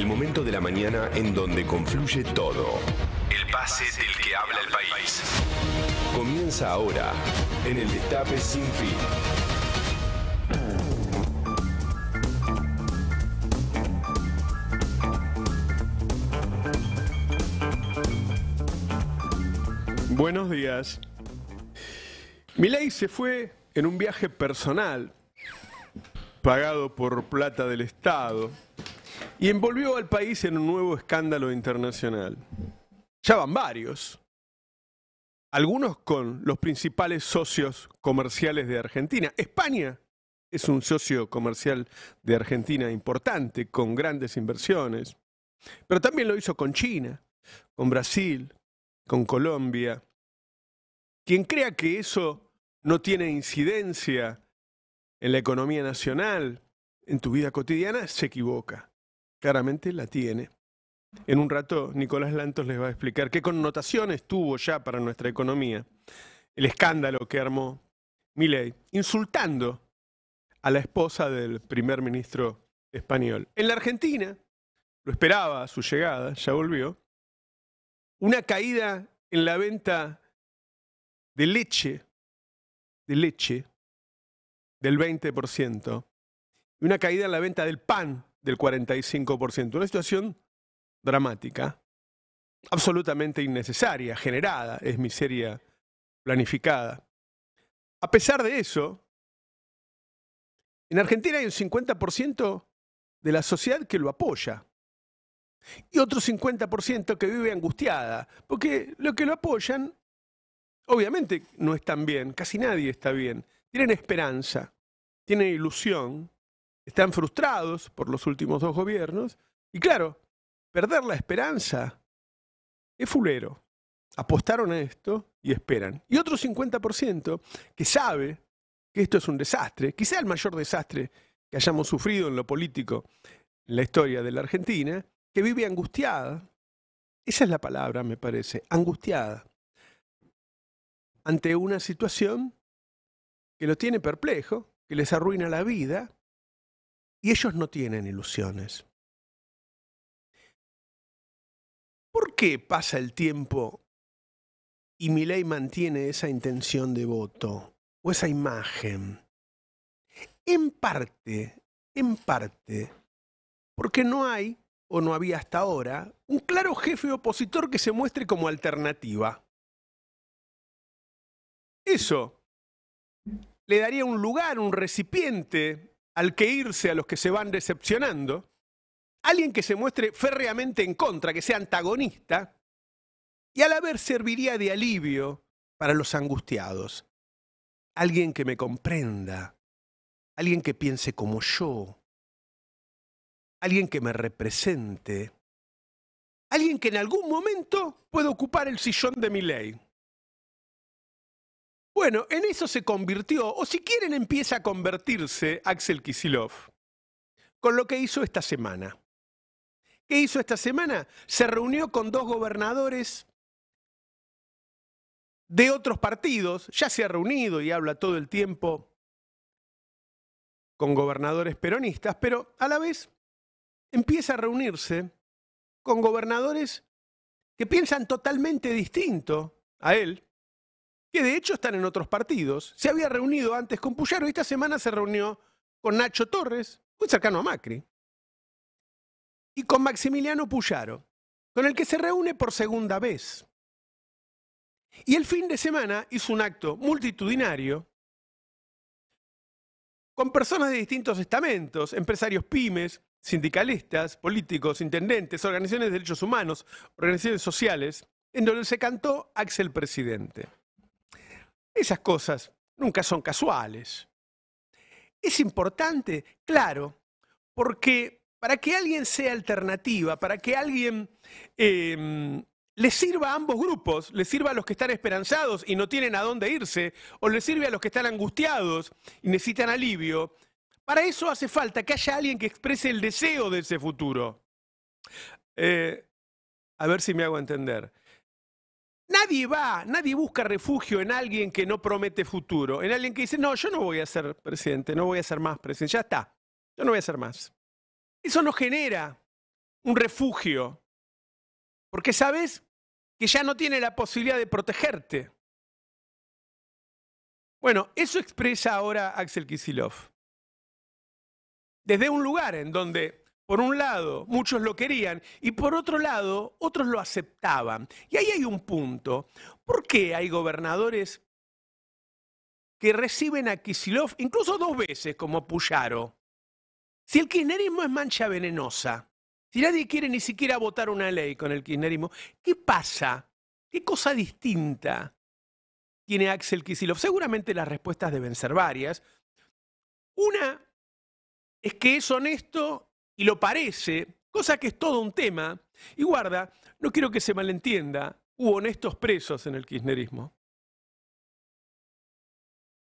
el momento de la mañana en donde confluye todo. El pase del que habla el país. Comienza ahora en el Destape Sin Fin. Buenos días. Milei se fue en un viaje personal pagado por plata del Estado y envolvió al país en un nuevo escándalo internacional. Ya van varios, algunos con los principales socios comerciales de Argentina. España es un socio comercial de Argentina importante, con grandes inversiones, pero también lo hizo con China, con Brasil, con Colombia. Quien crea que eso no tiene incidencia en la economía nacional, en tu vida cotidiana, se equivoca claramente la tiene. En un rato, Nicolás Lantos les va a explicar qué connotaciones tuvo ya para nuestra economía el escándalo que armó Milei, insultando a la esposa del primer ministro español. En la Argentina, lo esperaba a su llegada, ya volvió, una caída en la venta de leche, de leche, del 20%, y una caída en la venta del pan del 45%. Una situación dramática, absolutamente innecesaria, generada, es miseria planificada. A pesar de eso, en Argentina hay un 50% de la sociedad que lo apoya y otro 50% que vive angustiada, porque los que lo apoyan, obviamente no están bien, casi nadie está bien, tienen esperanza, tienen ilusión, están frustrados por los últimos dos gobiernos. Y claro, perder la esperanza es fulero. Apostaron a esto y esperan. Y otro 50% que sabe que esto es un desastre, quizá el mayor desastre que hayamos sufrido en lo político en la historia de la Argentina, que vive angustiada. Esa es la palabra, me parece, angustiada. Ante una situación que lo tiene perplejo, que les arruina la vida y ellos no tienen ilusiones. ¿Por qué pasa el tiempo y ley mantiene esa intención de voto o esa imagen? En parte, en parte, porque no hay, o no había hasta ahora, un claro jefe opositor que se muestre como alternativa. Eso le daría un lugar, un recipiente al que irse a los que se van decepcionando, alguien que se muestre férreamente en contra, que sea antagonista, y al haber serviría de alivio para los angustiados. Alguien que me comprenda, alguien que piense como yo, alguien que me represente, alguien que en algún momento pueda ocupar el sillón de mi ley. Bueno, en eso se convirtió, o si quieren empieza a convertirse Axel Kisilov, con lo que hizo esta semana. ¿Qué hizo esta semana? Se reunió con dos gobernadores de otros partidos, ya se ha reunido y habla todo el tiempo con gobernadores peronistas, pero a la vez empieza a reunirse con gobernadores que piensan totalmente distinto a él, que de hecho están en otros partidos. Se había reunido antes con Puyaro y esta semana se reunió con Nacho Torres, muy cercano a Macri, y con Maximiliano Puyaro, con el que se reúne por segunda vez. Y el fin de semana hizo un acto multitudinario con personas de distintos estamentos, empresarios pymes, sindicalistas, políticos, intendentes, organizaciones de derechos humanos, organizaciones sociales, en donde se cantó Axel Presidente. Esas cosas nunca son casuales. Es importante, claro, porque para que alguien sea alternativa, para que alguien em, le sirva a ambos grupos, le sirva a los que están esperanzados y no tienen a dónde irse, o le sirve a los que están angustiados y necesitan alivio, para eso hace falta que haya alguien que exprese el deseo de ese futuro. Eh, a ver si me hago entender. Nadie va, nadie busca refugio en alguien que no promete futuro, en alguien que dice, no, yo no voy a ser presidente, no voy a ser más presidente, ya está, yo no voy a ser más. Eso no genera un refugio, porque sabes que ya no tiene la posibilidad de protegerte. Bueno, eso expresa ahora Axel Kisilov. Desde un lugar en donde por un lado, muchos lo querían y por otro lado, otros lo aceptaban. Y ahí hay un punto. ¿Por qué hay gobernadores que reciben a Kisilov incluso dos veces como Puyaro? Si el kirchnerismo es mancha venenosa, si nadie quiere ni siquiera votar una ley con el kirchnerismo, ¿qué pasa? ¿Qué cosa distinta tiene Axel Kisilov? Seguramente las respuestas deben ser varias. Una es que es honesto y lo parece, cosa que es todo un tema, y guarda, no quiero que se malentienda, hubo honestos presos en el kirchnerismo.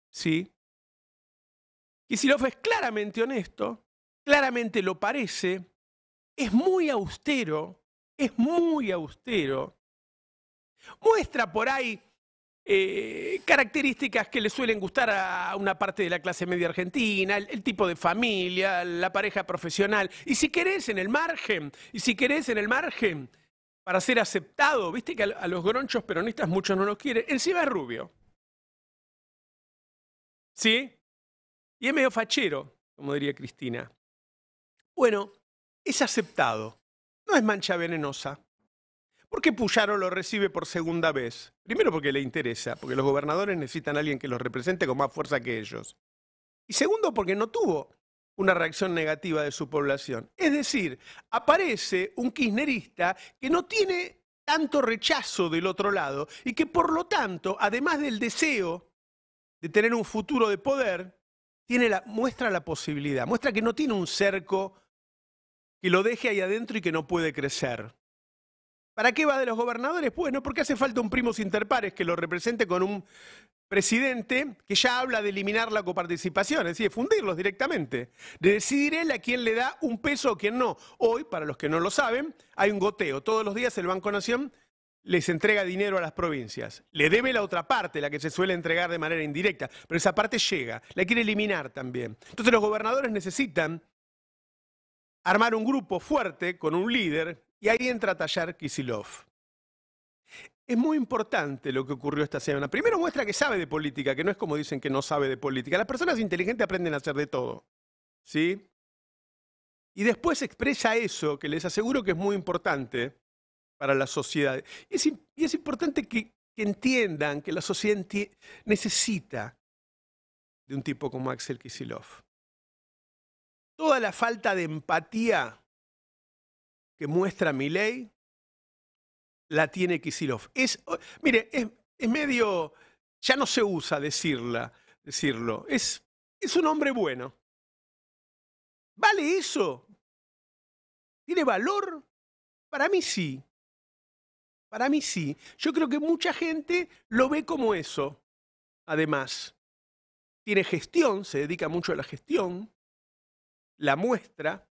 ¿Sí? si lo es claramente honesto, claramente lo parece, es muy austero, es muy austero. Muestra por ahí eh, características que le suelen gustar a una parte de la clase media argentina, el, tipo de familia, la pareja profesional. Y si querés en el margen, y si querés en el margen, para ser aceptado, viste que a, los gronchos peronistas muchos no los quieren, encima es rubio. ¿Sí? Y es medio fachero, como diría Cristina. Bueno, es aceptado, no es mancha venenosa. ¿Por qué Puyaro lo recibe por segunda vez? Primero porque le interesa, porque los gobernadores necesitan a alguien que los represente con más fuerza que ellos. Y segundo porque no tuvo una reacción negativa de su población. Es decir, aparece un kirchnerista que no tiene tanto rechazo del otro lado y que por lo tanto, además del deseo de tener un futuro de poder, muestra la posibilidad, muestra que no tiene un cerco que lo deje ahí adentro y que no puede crecer. ¿Para qué va de los gobernadores? Pues no, porque hace falta un primos interpares que lo represente con un presidente que ya habla de eliminar la coparticipación, es decir, de fundirlos directamente, de decidir él a quién le da un peso o quién no. Hoy, para los que no lo saben, hay un goteo. Todos los días el Banco Nación les entrega dinero a las provincias. Le debe la otra parte, la que se suele entregar de manera indirecta, pero esa parte llega, la quiere eliminar también. Entonces los gobernadores necesitan armar un grupo fuerte con un líder y ahí entra a Tallar Kisilov. Es muy importante lo que ocurrió esta semana. Primero muestra que sabe de política, que no es como dicen que no sabe de política. Las personas inteligentes aprenden a hacer de todo. ¿Sí? Y después expresa eso, que les aseguro que es muy importante para la sociedad. Y es, importante que, que, entiendan que la sociedad necesita de un tipo como Axel Kisilov toda la falta de empatía que muestra ley, la tiene Kisilov. Es, mire, es, medio, ya no se usa decirla, decirlo. Es, es un hombre bueno. ¿Vale eso? ¿Tiene valor? Para mí sí. Para mí sí. Yo creo que mucha gente lo ve como eso. Además, tiene gestión, se dedica mucho a la gestión la muestra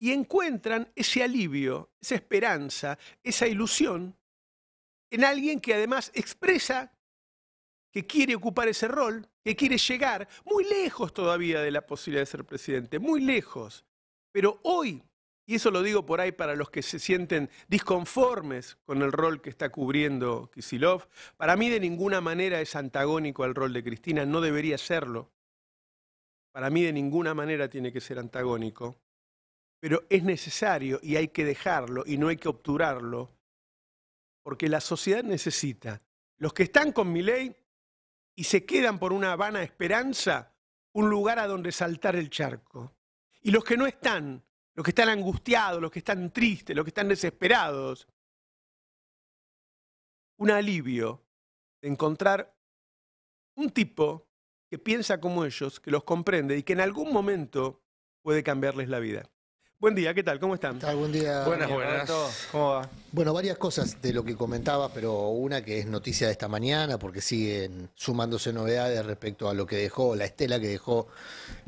y encuentran ese alivio, esa esperanza, esa ilusión en alguien que además expresa que quiere ocupar ese rol, que quiere llegar muy lejos todavía de la posibilidad de ser presidente, muy lejos. Pero hoy, y eso lo digo por ahí para los que se sienten disconformes con el rol que está cubriendo Kisilov, para mí de ninguna manera es antagónico al rol de Cristina, no debería serlo para mí de ninguna manera tiene que ser antagónico, pero es necesario y hay que dejarlo y no hay que obturarlo, porque la sociedad necesita los que están con mi ley y se quedan por una vana esperanza, un lugar a donde saltar el charco. Y los que no están, los que están angustiados, los que están tristes, los que están desesperados, un alivio de encontrar un tipo que piensa como ellos, que los comprende y que en algún momento puede cambiarles la vida. Buen día, ¿qué tal? ¿Cómo están? buen día. Buenas, buenas. ¿Cómo va? Bueno, varias cosas de lo que comentaba, pero una que es noticia de esta mañana, porque siguen sumándose novedades respecto a lo que dejó, la estela que dejó,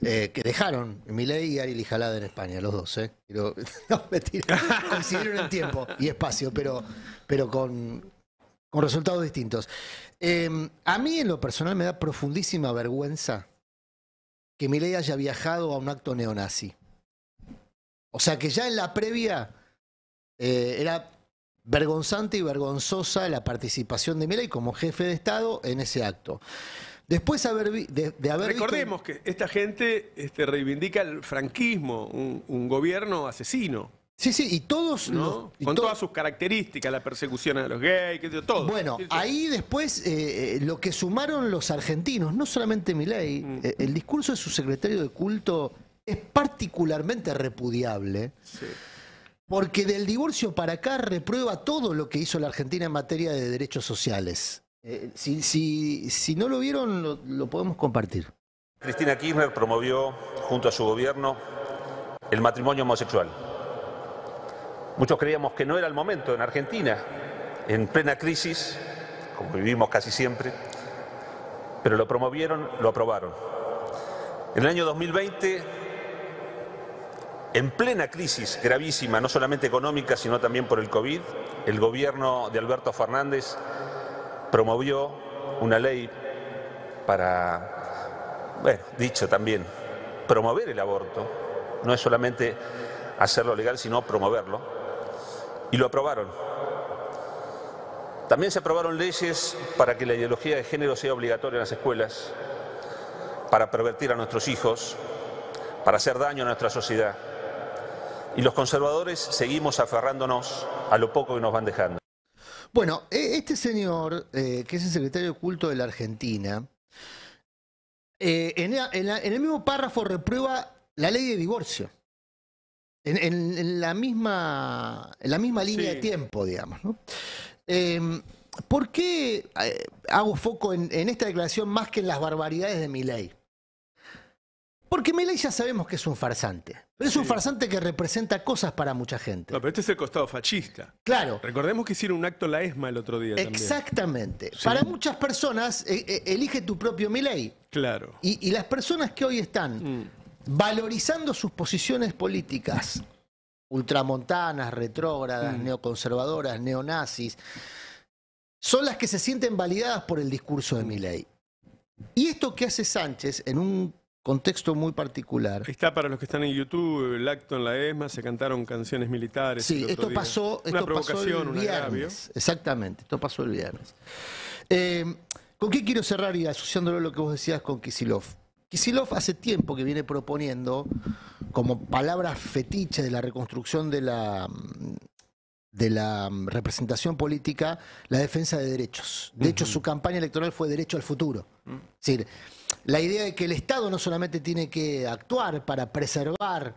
eh, que dejaron Milei y Ari Lijalada en España, los dos, ¿eh? Pero, no, coincidieron en tiempo y espacio, pero, pero con, con resultados distintos. Em, a mí en lo personal me da profundísima vergüenza que Milei haya viajado a un acto neonazi. O sea que ya en la previa eh, era vergonzante y vergonzosa la participación de Milei como jefe de Estado en ese acto. Después haber de, haber Recordemos que esta gente este, reivindica el franquismo, un gobierno asesino. Sí, sí, y todos Con todas sus características, la persecución a los gays, todo. Bueno, ahí después eh, eh, lo que sumaron los argentinos, no solamente Milei, mm. eh, el discurso de su secretario de culto es particularmente repudiable. Porque del divorcio para acá reprueba todo lo que hizo la Argentina en materia de derechos sociales. si, no lo vieron, lo podemos compartir. Cristina Kirchner promovió, junto a su gobierno, el matrimonio homosexual Muchos creíamos que no era el momento en Argentina, en plena crisis, como vivimos casi siempre, pero lo promovieron, lo aprobaron. En el año 2020, en plena crisis gravísima, no solamente económica, sino también por el COVID, el gobierno de Alberto Fernández promovió una ley para, bueno, dicho también, promover el aborto. No es solamente hacerlo legal, sino promoverlo y lo aprobaron. También se aprobaron leyes para que la ideología de género sea obligatoria en las escuelas, para pervertir a nuestros hijos, para hacer daño a nuestra sociedad. Y los conservadores seguimos aferrándonos a lo poco que nos van dejando. Bueno, e-, este señor, eh, que es el secretario de culto de la Argentina, eh, en el mismo párrafo reprueba la ley de divorcio en, la, misma, la misma línea de tiempo, digamos. ¿no? Em, ¿Por qué eh, hago foco en, esta declaración más que en las barbaridades de Milei? Porque Milei ya sabemos que es un farsante. es un farsante que representa cosas para mucha gente. No, pero este es el costado fascista. Claro. Recordemos que hicieron un acto la ESMA el otro día. Exactamente. Para muchas personas, eh, eh, elige tu propio Milei. Claro. Y, las personas que hoy están mm valorizando sus posiciones políticas ultramontanas, retrógradas, mm. neoconservadoras, neonazis, son las que se sienten validadas por el discurso de Milei. Y esto que hace Sánchez en un contexto muy particular. Está para los que están en YouTube, el acto en la ESMA, se cantaron canciones militares. Sí, esto, pasó, Una provocación, pasó el viernes. exactamente, esto pasó el viernes. Eh, ¿Con qué quiero cerrar y asociándolo a lo que vos decías con Kisilov? Kisilov hace tiempo que viene proponiendo como palabra fetiche de la reconstrucción de la, de la representación política la defensa de derechos. De hecho, su campaña electoral fue derecho al futuro. Mm. Es decir, la idea de que el Estado no solamente tiene que actuar para preservar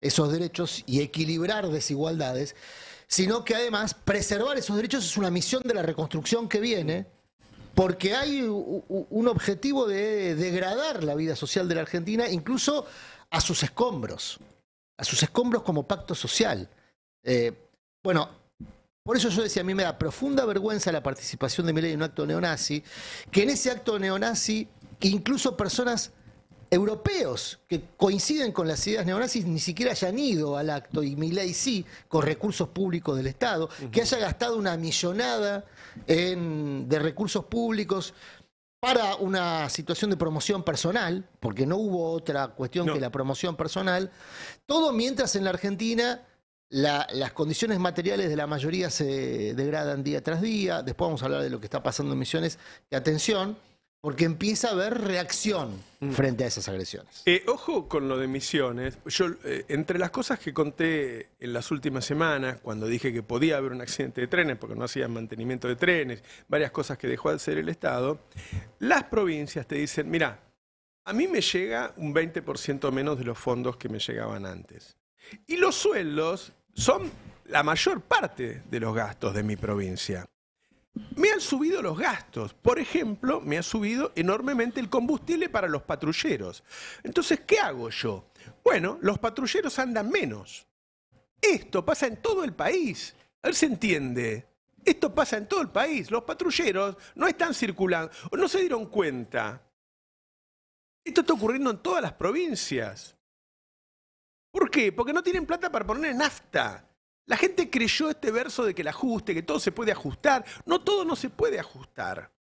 esos derechos y equilibrar desigualdades, sino que además preservar esos derechos es una misión de la reconstrucción que viene porque hay un objetivo de degradar la vida social de la Argentina, incluso a sus escombros, a sus escombros como pacto social. Eh, bueno, por eso yo decía, a mí me da profunda vergüenza la participación de Milei en un acto neonazi, que en ese acto neonazi incluso personas europeos que coinciden con las ideas neonazis ni siquiera hayan ido al acto, y ley sí, con recursos públicos del Estado, que haya gastado una millonada de recursos públicos para una situación de promoción personal, porque no hubo otra cuestión que la promoción personal, todo mientras en la Argentina las condiciones materiales de la mayoría se degradan día tras día, después vamos a hablar de lo que está pasando en Misiones, de atención, porque empieza a haber reacción mm. frente a esas agresiones. Eh, ojo con lo de misiones. Yo, eh, entre las cosas que conté en las últimas semanas, cuando dije que podía haber un accidente de trenes, porque no hacían mantenimiento de trenes, varias cosas que dejó de hacer el Estado, las provincias te dicen, mira, a mí me llega un 20% menos de los fondos que me llegaban antes. Y los sueldos son la mayor parte de los gastos de mi provincia me han subido los gastos. Por ejemplo, me ha subido enormemente el combustible para los patrulleros. Entonces, ¿qué hago yo? Bueno, los patrulleros andan menos. Esto pasa en todo el país. A ver si entiende. Esto pasa en todo el país. Los patrulleros no están circulando. No se dieron cuenta. Esto está ocurriendo en todas las provincias. ¿Por qué? Porque no tienen plata para poner nafta. La gente creyó este verso de que el ajuste, que todo se puede ajustar. No, todo no se puede ajustar.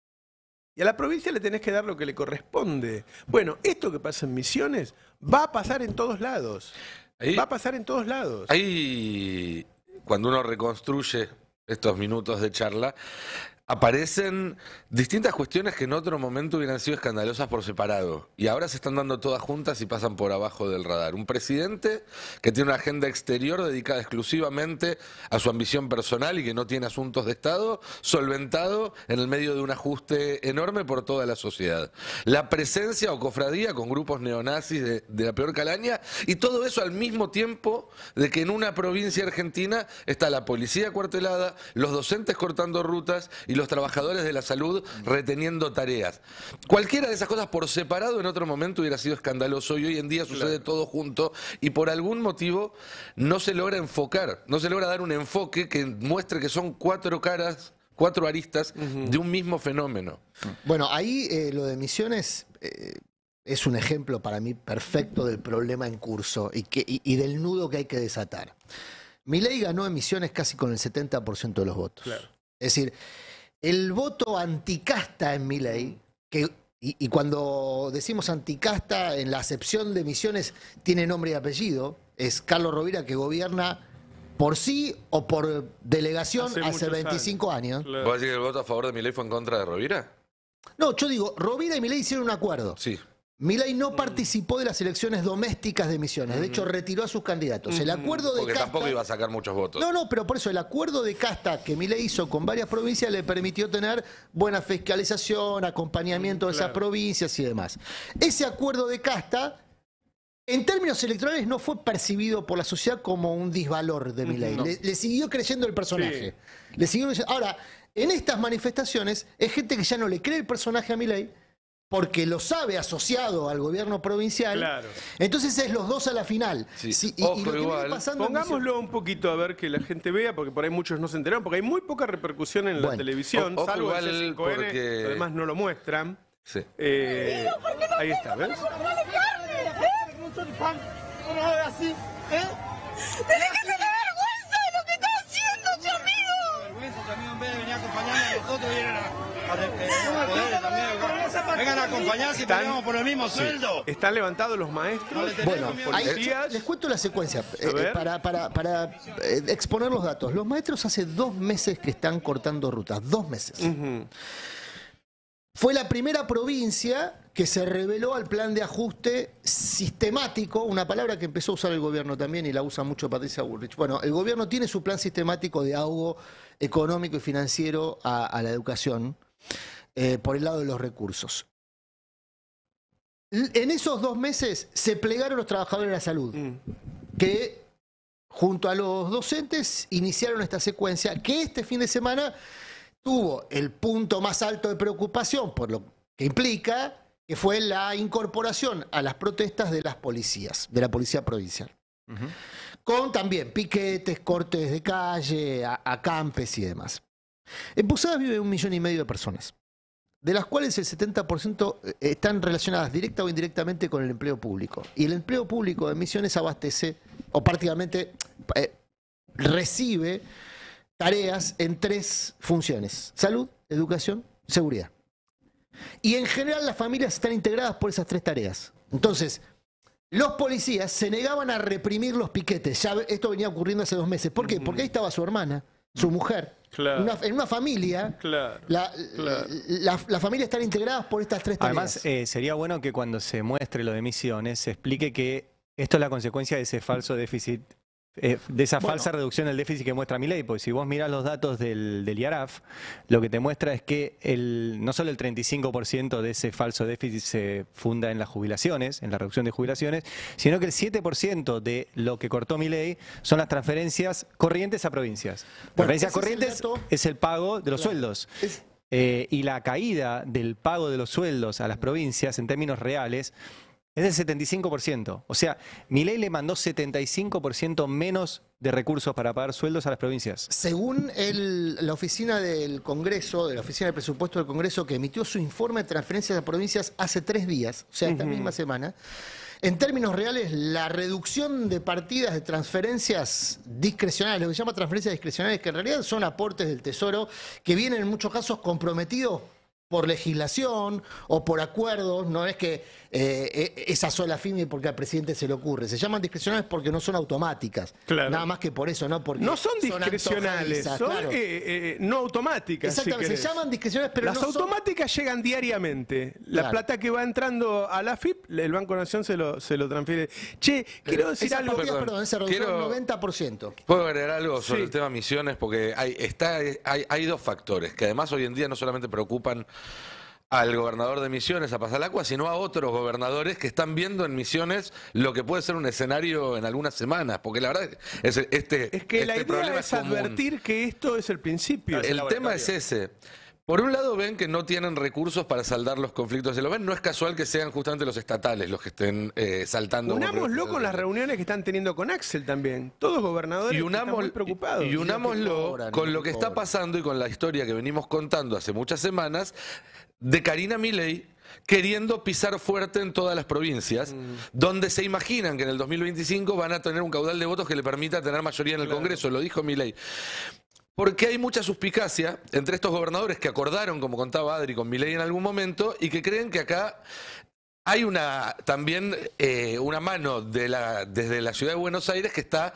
Y a la provincia le tenés que dar lo que le corresponde. Bueno, esto que pasa en Misiones va a pasar en todos lados. va a pasar en todos lados. Ahí, cuando uno reconstruye estos minutos de charla, aparecen distintas cuestiones que en otro momento hubieran sido escandalosas por separado y ahora se están dando todas juntas y pasan por abajo del radar. Un presidente que tiene una agenda exterior dedicada exclusivamente a su ambición personal y que no tiene asuntos de Estado, solventado en el medio de un ajuste enorme por toda la sociedad. La presencia o cofradía con grupos neonazis de, la peor calaña y todo eso al mismo tiempo de que en una provincia argentina está la policía cuartelada, los docentes cortando rutas y los trabajadores de la salud reteniendo tareas. Cualquiera de esas cosas por separado en otro momento hubiera sido escandaloso y hoy en día sucede todo junto y por algún motivo no se logra enfocar, no se logra dar un enfoque que muestre que son cuatro caras cuatro aristas de un mismo fenómeno. Bueno, ahí eh, lo de Misiones eh, es un ejemplo para mí perfecto del problema en curso y, que, del nudo que hay que desatar. ley ganó emisiones casi con el 70% de los votos. Es decir, el voto anticasta en mi ley, que, y, cuando decimos anticasta, en la acepción de Misiones tiene nombre y apellido, es Carlos Rovira que gobierna por sí o por delegación hace, 25 años. a decís que el voto a favor de mi ley fue en contra de Rovira? No, yo digo, Rovira y ley hicieron un acuerdo. Sí. Milay no mm. participó de las elecciones domésticas de Misiones, de hecho mm. retiró a sus candidatos. El mm. acuerdo de Porque Casta, tampoco iba a sacar muchos votos. No, no, pero por eso el acuerdo de Casta que Milay hizo con varias provincias le permitió tener buena fiscalización, acompañamiento de esas provincias y demás. Ese acuerdo de Casta en términos electorales no fue percibido por la sociedad como un disvalor de Milei. Le, siguió creyendo el personaje. Le siguió... Ahora, en estas manifestaciones es gente que ya no le cree el personaje a Milei porque lo sabe asociado al gobierno provincial. Claro. Entonces es los dos a la final. Sí. Sí, y, Ojo, y lo que igual. Pasando Pongámoslo un poquito a ver que la gente vea, porque por ahí muchos no se enteraron, porque hay muy poca repercusión en bueno. la televisión, o salvo igual el porque... además no lo muestran. Sí. Eh, ¿por qué no ahí está, ¿ves? Eh? así, ¿eh? Tenés que tener vergüenza de lo que estás haciendo, tu amigo. Vergüenza, tu amigo en vez de venir a acompañarnos a nosotros, vienen a... Vengan a acompañar si por el mismo sueldo. ¿Están levantados los maestros? Bueno, ahí, les cuento la secuencia eh, eh, para, eh, exponer los datos. Los maestros hace dos meses que están cortando rutas, dos meses. Fue la primera provincia que se reveló al plan de ajuste sistemático, una palabra que empezó a usar el gobierno también y la usa mucho Patricia Bullrich. Bueno, el gobierno tiene su plan sistemático de ahogo económico y financiero a la educación eh, por el lado de los recursos. En esos dos meses se plegaron los trabajadores de la salud, mm. que junto a los docentes iniciaron esta secuencia que este fin de semana tuvo el punto más alto de preocupación por lo que implica, que fue la incorporación a las protestas de las policías, de la policía provincial. Con también piquetes, cortes de calle, acampes y demás. En Posadas vive un millón y medio de personas, de las cuales el 70% eh, están relacionadas directa o indirectamente con el empleo público. Y el empleo público de Misiones abastece, o prácticamente eh, recibe tareas en tres funciones, salud, educación, seguridad. Y en general las familias están integradas por esas tres tareas. Entonces, los policías se negaban a reprimir los piquetes. Ya esto venía ocurriendo hace dos meses. ¿Por qué? Porque ahí estaba su hermana su mujer. en una familia, las la, familia están integradas por estas tres tareas. Además, eh, sería bueno que cuando se muestre lo de misiones, se explique que esto es la consecuencia de ese falso déficit eh, de esa falsa reducción del déficit que muestra mi ley, porque si vos mirás los datos del, del IARAF, lo que te muestra es que el, no solo el 35% de ese falso déficit se funda en las jubilaciones, en la reducción de jubilaciones, sino que el 7% de lo que cortó mi ley son las transferencias corrientes a provincias. transferencias corrientes es el, pago de los sueldos. Eh, y la caída del pago de los sueldos a las provincias en términos reales es del 75%. O sea, mi ley le mandó 75% menos de recursos para pagar sueldos a las provincias. Según la oficina del Congreso, de la oficina del presupuesto del Congreso, que emitió su informe de transferencias a provincias hace tres días, o sea, esta misma semana, en términos reales, la reducción de partidas de transferencias discrecionales, lo que se llama transferencias discrecionales, que en realidad son aportes del Tesoro, que vienen en muchos casos comprometidos por legislación o por acuerdos, no es que eh, eh, esa sola y porque al presidente se le ocurre. Se llaman discrecionales porque no son automáticas. Nada más que por eso, ¿no? Porque no son discrecionales, son, eh, no automáticas. Exactamente, se llaman discrecionales, pero Las automáticas llegan diariamente. La plata que va entrando a la FIP, el Banco Nación se lo, se lo transfiere. Che, quiero decir algo. perdón, se 90%. Puedo agregar algo sobre el tema misiones porque hay, está, hay, hay dos factores que además hoy en día no solamente preocupan al gobernador de Misiones, a Pasalacua, sino a otros gobernadores que están viendo en Misiones lo que puede ser un escenario en algunas semanas, porque la verdad es, este, es que este la idea es advertir que esto es el principio. El tema es ese. Por un lado ven que no tienen recursos para saldar los conflictos de lo ven, no es casual que sean justamente los estatales los que estén eh, saltando. Unámoslo con las reuniones que están teniendo con Axel también, todos gobernadores están preocupados. Y unámoslo con lo que está pasando y con la historia que venimos contando hace muchas semanas de Karina Milei queriendo pisar fuerte en todas las provincias, mm. donde se imaginan que en el 2025 van a tener un caudal de votos que le permita tener mayoría en el Congreso, lo dijo Milei. Porque hay mucha suspicacia entre estos gobernadores que acordaron, como contaba Adri, con Milei en algún momento y que creen que acá hay una también eh, una mano de la, desde la ciudad de Buenos Aires que está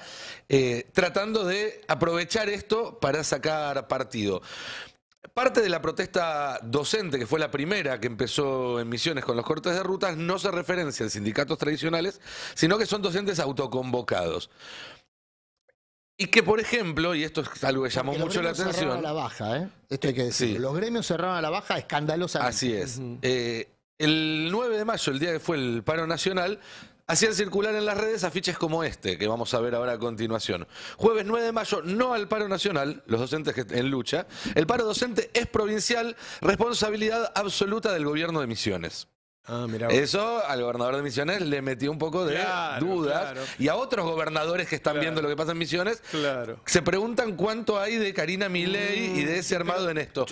eh, tratando de aprovechar esto para sacar partido. Parte de la protesta docente, que fue la primera que empezó en Misiones con los cortes de rutas, no se referencia a sindicatos tradicionales, sino que son docentes autoconvocados. Y que, por ejemplo, y esto es algo que llamó mucho la atención. Cerraron a la baja, ¿eh? Esto hay que decir, Los gremios cerraron a la baja escandalosamente. Así es. Eh, el 9 de mayo, el día que fue el paro nacional, hacían circular en las redes afiches como este, que vamos a ver ahora a continuación. Jueves 9 de mayo, no al paro nacional, los docentes en lucha. El paro docente es provincial, responsabilidad absoluta del gobierno de Misiones. Ah, Eso al gobernador de Misiones le metió un poco de dudas. Y a otros gobernadores que están viendo lo que pasa en Misiones, se preguntan cuánto hay de Karina Milei y de ese mm, armado en esto.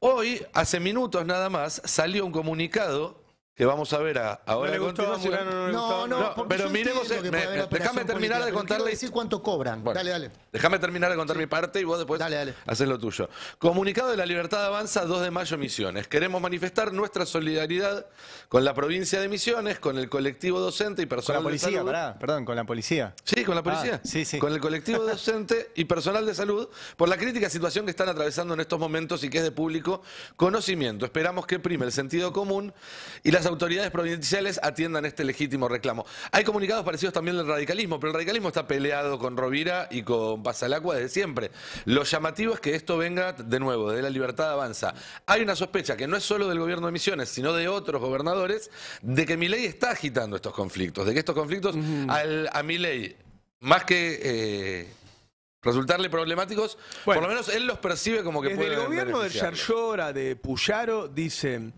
Hoy, hace minutos nada más, salió un comunicado que vamos a ver a, ahora. No, le no, no, pero miremos. Déjame terminar de contarle. decir cuánto cobran. dale, dale. Déjame terminar de contar mi parte y vos después dale, haces lo tuyo. Comunicado de la Libertad Avanza, 2 de mayo, Misiones. Queremos manifestar nuestra solidaridad con la provincia de Misiones, con el colectivo docente y personal. Con la policía, perdón, con la policía. Sí, con la ah, policía. sí, sí. Con el colectivo docente y personal de salud por la crítica situación que están atravesando en estos momentos y que es de público conocimiento. Esperamos que prime el sentido común y las autoridades provinciales atiendan este legítimo reclamo. Hay comunicados parecidos también del radicalismo, pero el radicalismo está peleado con Rovira y con Pasalacua desde siempre. Lo llamativo es que esto venga de nuevo, de la libertad avanza. Hay una sospecha que no es solo del gobierno de Misiones, sino de otros gobernadores, de que mi ley está agitando estos conflictos, de que estos conflictos a mi ley a más que... Eh, resultarle problemáticos, por lo menos él los percibe como que pueden El gobierno de Yarlora, de Puyaro, dice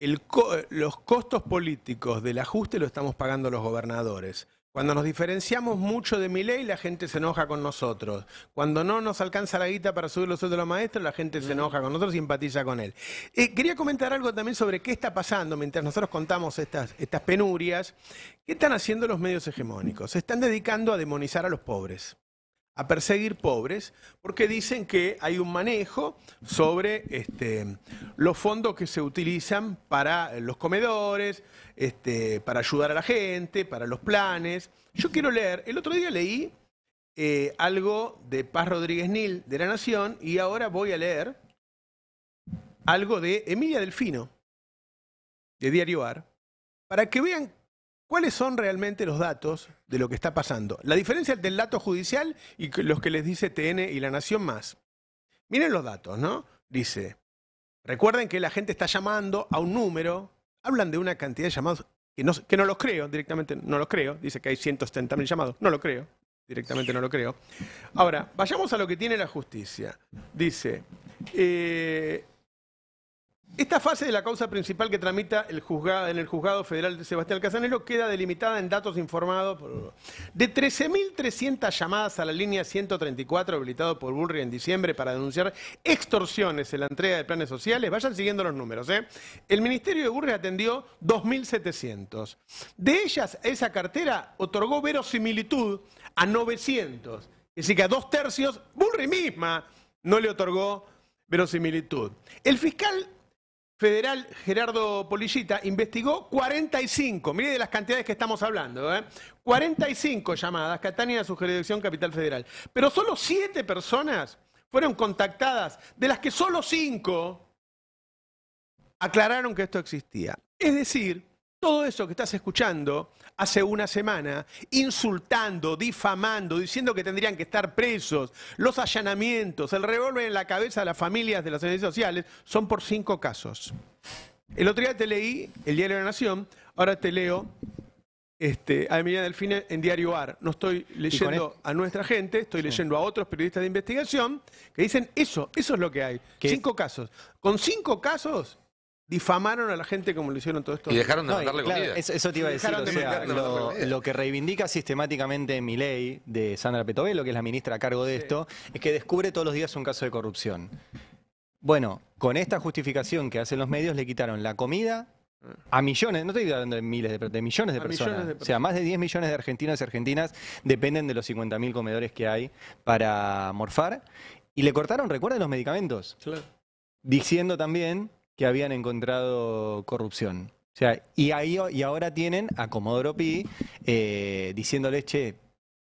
los costos políticos del ajuste lo estamos pagando los gobernadores. Cuando nos diferenciamos mucho de mi ley, la gente se enoja con nosotros. Cuando no nos alcanza la guita para subir los sueldos de los maestros, la gente se mm. enoja con nosotros y empatiza con él. Eh, quería comentar algo también sobre qué está pasando mientras nosotros contamos estas, estas penurias. ¿Qué están haciendo los medios hegemónicos? Se están dedicando a demonizar a los pobres a perseguir pobres, porque dicen que hay un manejo sobre este, los fondos que se utilizan para eh, los comedores, este, para ayudar a la gente, para los planes. Yo quiero leer, el otro día leí eh, algo de Paz Rodríguez Nil de La Nación y ahora voy a leer algo de Emilia Delfino, de Diario Ar, para que vean ¿Cuáles son realmente los datos de lo que está pasando? La diferencia entre el dato judicial y los que les dice TN y La Nación más. Miren los datos, ¿no? Dice, recuerden que la gente está llamando a un número, hablan de una cantidad de llamados que no, los creo, directamente no los creo, dice que hay mil llamados, no lo creo, directamente no lo creo. Ahora, vayamos a lo que tiene la justicia. Dice, eh, esta fase de la causa principal que tramita el juzgado, en el juzgado federal de Sebastián Casanelo queda delimitada en datos informados de 13.300 llamadas a la línea 134 habilitado por Burri en diciembre para denunciar extorsiones en la entrega de planes sociales. Vayan siguiendo los números. ¿eh? El Ministerio de Burri atendió 2.700. De ellas, esa cartera otorgó verosimilitud a 900. Es decir, que a dos tercios, Burri misma no le otorgó verosimilitud. El fiscal federal Gerardo Polillita investigó 45, mire de las cantidades que estamos hablando, 45 ¿eh? llamadas que atañen a su jurisdicción capital federal, pero solo 7 personas fueron contactadas, de las que solo 5 aclararon que esto existía. Es decir, todo eso que estás escuchando hace una semana, insultando, difamando, diciendo que tendrían que estar presos, los allanamientos, el revólver en la cabeza de las familias de las redes sociales, son por cinco casos. El otro día te leí el Diario de la Nación, ahora te leo este, a del Delfine en Diario AR. No estoy leyendo a nuestra gente, estoy leyendo a otros periodistas de investigación que dicen eso, eso es lo que hay. Cinco casos. Con cinco casos difamaron a la gente como lo hicieron todo esto. Y dejaron de mandarle comida. Eso, te iba a decir. lo, que reivindica sistemáticamente mi ley de Sandra Petovelo, que es la ministra a cargo de esto, es que descubre todos los días un caso de corrupción. Bueno, con esta justificación que hacen los medios, le quitaron la comida a millones, no estoy hablando de miles, de, millones de personas. o sea, más de 10 millones de argentinos y argentinas dependen de los 50.000 comedores que hay para morfar. Y le cortaron, recuerden, los medicamentos. Claro. Diciendo también que habían encontrado corrupción. O sea, y, ahí, y ahora tienen a Comodoro Pi eh, che,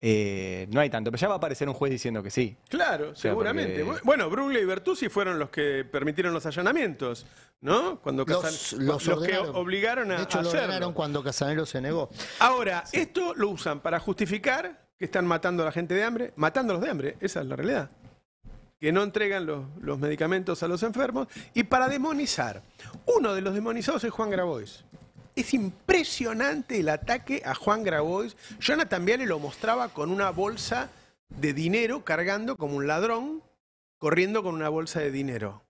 eh, no hay tanto, pero ya va a aparecer un juez diciendo que sí. Claro, seguramente. Bueno, Brugle y Bertuzzi fueron los que permitieron los allanamientos, ¿no? Cuando los, que obligaron a. De hecho, cuando Casanero se negó. Ahora, esto lo usan para justificar que están matando a la gente de hambre, matándolos de hambre, esa es la realidad que no entregan los, medicamentos a los enfermos, y para demonizar. Uno de los demonizados es Juan Grabois. Es impresionante el ataque a Juan Grabois. también le lo mostraba con una bolsa de dinero cargando como un ladrón, corriendo con una bolsa de dinero.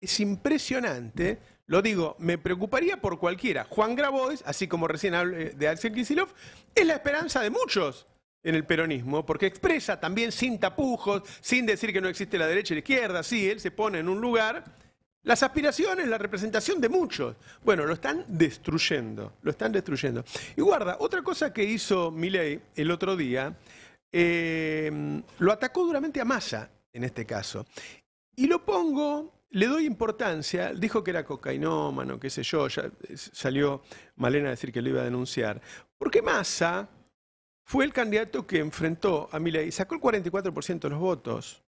Es impresionante lo digo, me preocuparía por cualquiera. Juan Grabois, así como recién hablé de Axel Kisilov, es la esperanza de muchos en el peronismo, porque expresa también sin tapujos, sin decir que no existe la derecha y la izquierda, sí, él se pone en un lugar, las aspiraciones, la representación de muchos. Bueno, lo están destruyendo, lo están destruyendo. Y guarda, otra cosa que hizo Milei el otro día, eh, lo atacó duramente a Massa, en este caso. Y lo pongo, le doy importancia, dijo que era cocainómano, qué sé yo, ya salió Malena a decir que lo iba a denunciar, porque Massa fue el candidato que enfrentó a y Sacó el 44% de los votos.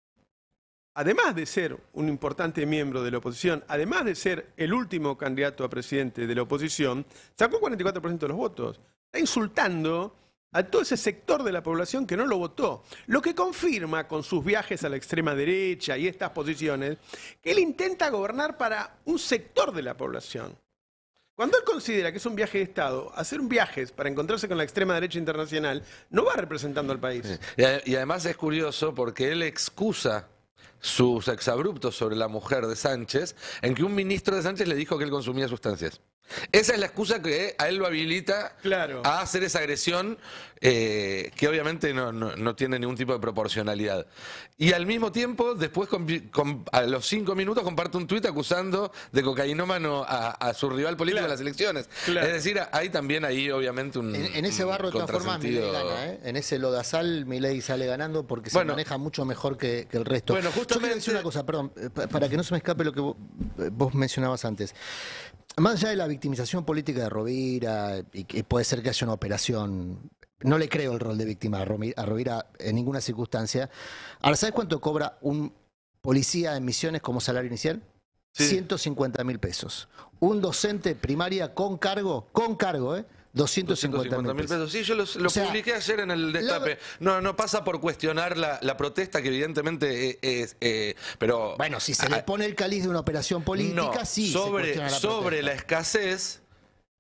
Además de ser un importante miembro de la oposición, además de ser el último candidato a presidente de la oposición, sacó el 44% de los votos. Está insultando a todo ese sector de la población que no lo votó. Lo que confirma con sus viajes a la extrema derecha y estas posiciones que él intenta gobernar para un sector de la población. Cuando él considera que es un viaje de Estado, hacer un viaje para encontrarse con la extrema derecha internacional no va representando al país. Y, además es curioso porque él excusa sus exabruptos sobre la mujer de Sánchez en que un ministro de Sánchez le dijo que él consumía sustancias. Esa es la excusa que a él lo habilita a hacer esa agresión eh, que obviamente no, tiene ningún tipo de proporcionalidad. Y al mismo tiempo, después a los cinco minutos comparte un tuit acusando de cocainómano a, su rival político de las elecciones. Es decir, hay también ahí obviamente un En, ese barro de todas formas gana, ¿eh? en ese lodazal Milei sale ganando porque se maneja mucho mejor que, el resto. Bueno, justamente... una cosa, perdón, eh, para que no se me escape lo que eh, vos mencionabas antes más allá de la victimización política de Rovira, y que puede ser que haya una operación, no le creo el rol de víctima a Rovira, en ninguna circunstancia. Ahora, ¿sabes cuánto cobra un policía en misiones como salario inicial? 150 mil pesos. Un docente primaria con cargo, con cargo, ¿eh? 250 mil pesos. Sí, yo lo publiqué ayer en el destape. No, no pasa por cuestionar la, protesta, que evidentemente eh, es. Eh, pero, bueno, si se le pone el caliz de una operación política, sí. Sobre, sobre la escasez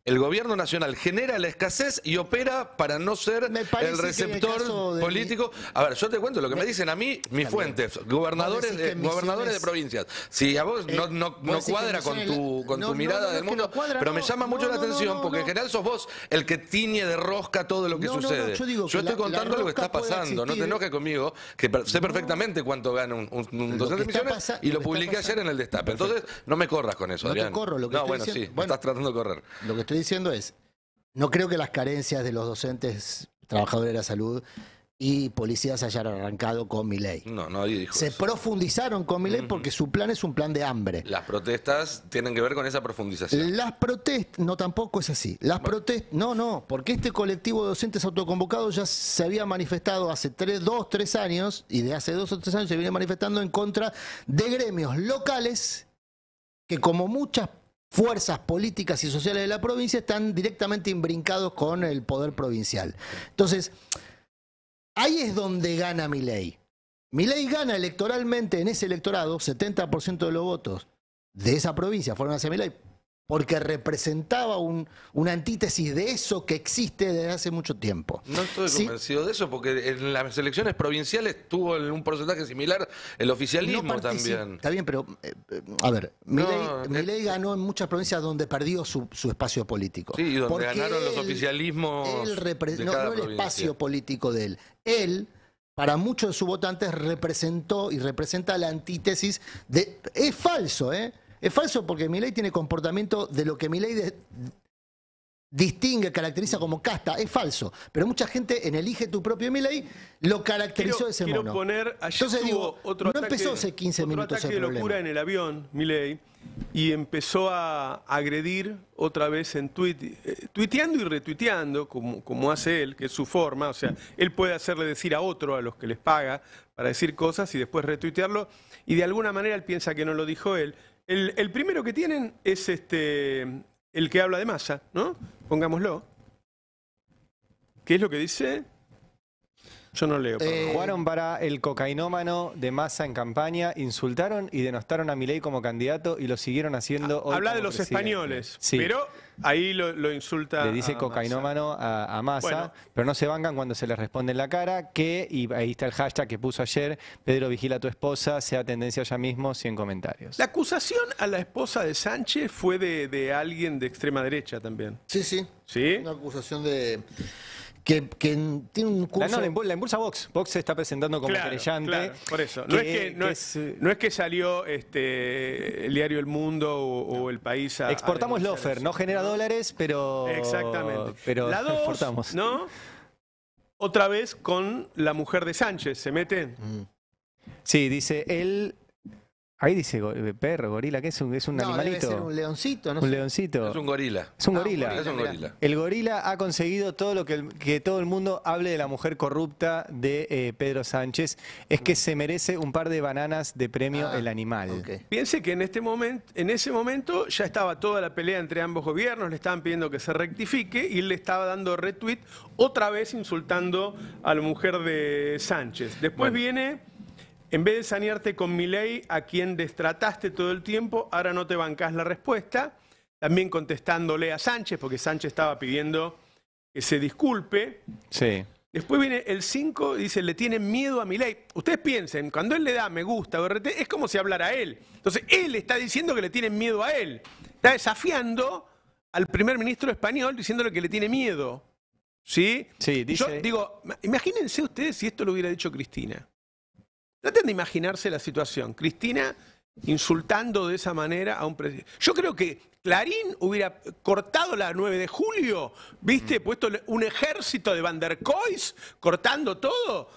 el gobierno nacional genera la escasez y opera para no ser el receptor político. A ver, yo te cuento lo que me, dicen a mí mis fuentes, gobernadores, de, gobernadores de provincias. Si a vos no, eh, cuadra con tu, con tu mirada del mundo, pero me llama mucho la atención porque en general sos vos el que tiñe de rosca todo lo que sucede. yo, estoy contando lo que está pasando, no te enojes conmigo, que sé perfectamente cuánto gana un, docente de misiones y lo, publiqué ayer en el Destape. Entonces, no me corras con eso, No te corro, lo que bueno, sí, estás tratando de correr estoy diciendo es, no creo que las carencias de los docentes, trabajadores de la salud y policías hayan arrancado con mi ley. No, nadie dijo Se profundizaron con mi ley porque su plan es un plan de hambre. Las protestas tienen que ver con esa profundización. Las protestas, no tampoco es así. Las protestas, no, no, porque este colectivo de docentes autoconvocados ya se había manifestado hace tres, dos, tres años, y de hace dos o tres años se viene manifestando en contra de gremios locales que como muchas fuerzas políticas y sociales de la provincia están directamente imbrincados con el poder provincial. Entonces, ahí es donde gana mi ley. Mi ley gana electoralmente en ese electorado, 70% de los votos de esa provincia fueron hacia ley porque representaba un, una antítesis de eso que existe desde hace mucho tiempo. No estoy convencido de eso, porque en las elecciones provinciales tuvo un porcentaje similar el oficialismo también. Está bien, pero eh, a ver, Milei, eh, eh, ganó en muchas provincias donde perdió su, espacio político. Sí, donde ganaron los oficialismos. Él no, el espacio político de él. Él para muchos de sus votantes representó y representa la antítesis de... Es falso, ¿eh? Es falso porque Milei tiene comportamiento de lo que Milei distingue, caracteriza como casta, es falso. Pero mucha gente en Elige tu propio Milei lo caracterizó de ese modo. quiero Poner, ayer digo, otro no empezó hace 15 de locura en el avión, Milei, y empezó a agredir otra vez en Twitter, eh, tuiteando y retuiteando, como, como hace él, que es su forma, o sea, él puede hacerle decir a otro, a los que les paga, para decir cosas y después retuitearlo, y de alguna manera él piensa que no lo dijo él, el, primero que tienen es este, el que habla de masa, ¿no? Pongámoslo. ¿Qué es lo que dice? Yo no leo. Eh, jugaron para el cocainómano de masa en campaña, insultaron y denostaron a Milei como candidato y lo siguieron haciendo. Ah, habla de los españoles, sí. pero Ahí lo, insulta. Le dice cocainómano a, a pero no se bancan cuando se le responde en la cara que, y ahí está el hashtag que puso ayer, Pedro vigila a tu esposa, sea tendencia ya mismo, 100 comentarios. La acusación a la esposa de Sánchez fue de alguien de extrema derecha también. Sí, sí. ¿Sí? Una acusación de que, tiene un curso... La, no, la, Vox. Vox se está presentando como claro, por eso. no, es que, salió este, el diario El Mundo o, El País Exportamos Lofer, no genera dólares, pero... Exactamente. Pero la dos, exportamos. ¿no? Otra vez con la mujer de Sánchez, ¿se mete? Mm. Sí, dice, él Ahí dice eh, perro, gorila, ¿qué es un, es un animalito? un leoncito, ¿no? Es un gorila. Es un, ah, gorila. Es un gorila. El gorila ha conseguido todo lo que, todo el mundo hable de la mujer corrupta de eh, Pedro Sánchez. Es que mm. se merece un par de bananas de premio ah, el animal. Piense que en, este momento, en ese momento ya estaba toda la pelea entre ambos gobiernos, le estaban pidiendo que se rectifique y él le estaba dando retweet, otra vez insultando a la mujer de Sánchez. Después viene en vez de sanearte con mi ley, a quien destrataste todo el tiempo, ahora no te bancás la respuesta. También contestándole a Sánchez, porque Sánchez estaba pidiendo que se disculpe. Sí. Después viene el 5, dice, le tienen miedo a mi ley. Ustedes piensen, cuando él le da me gusta o RT, es como si hablara a él. Entonces, él está diciendo que le tienen miedo a él. Está desafiando al primer ministro español diciéndole que le tiene miedo. ¿Sí? Sí, Yo digo, imagínense ustedes si esto lo hubiera dicho Cristina. Traten de imaginarse la situación. Cristina insultando de esa manera a un presidente. Yo creo que Clarín hubiera cortado la 9 de julio, ¿viste? Mm. Puesto un ejército de Vandercois cortando todo.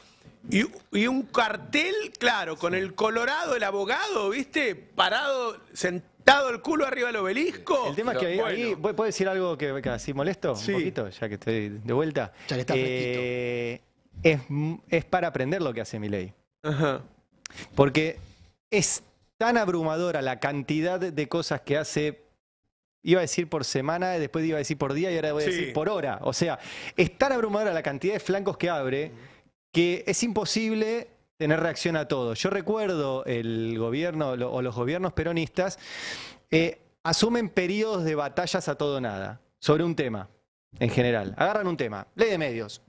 Y, un cartel, claro, con el colorado, el abogado, ¿viste? Parado, sentado el culo arriba del obelisco. El tema es que ahí, ¿puedo decir algo que, queda así molesto? Un poquito, ya que estoy de vuelta. Eh, es para aprender lo que hace mi ley. Porque es tan abrumadora la cantidad de cosas que hace. Iba a decir por semana, después iba a decir por día y ahora voy a decir por hora. O sea, es tan abrumadora la cantidad de flancos que abre que es imposible tener reacción a todo. Yo recuerdo el gobierno o los gobiernos peronistas eh, asumen periodos de batallas a todo nada sobre un tema en general. Agarran un tema, ley de medios,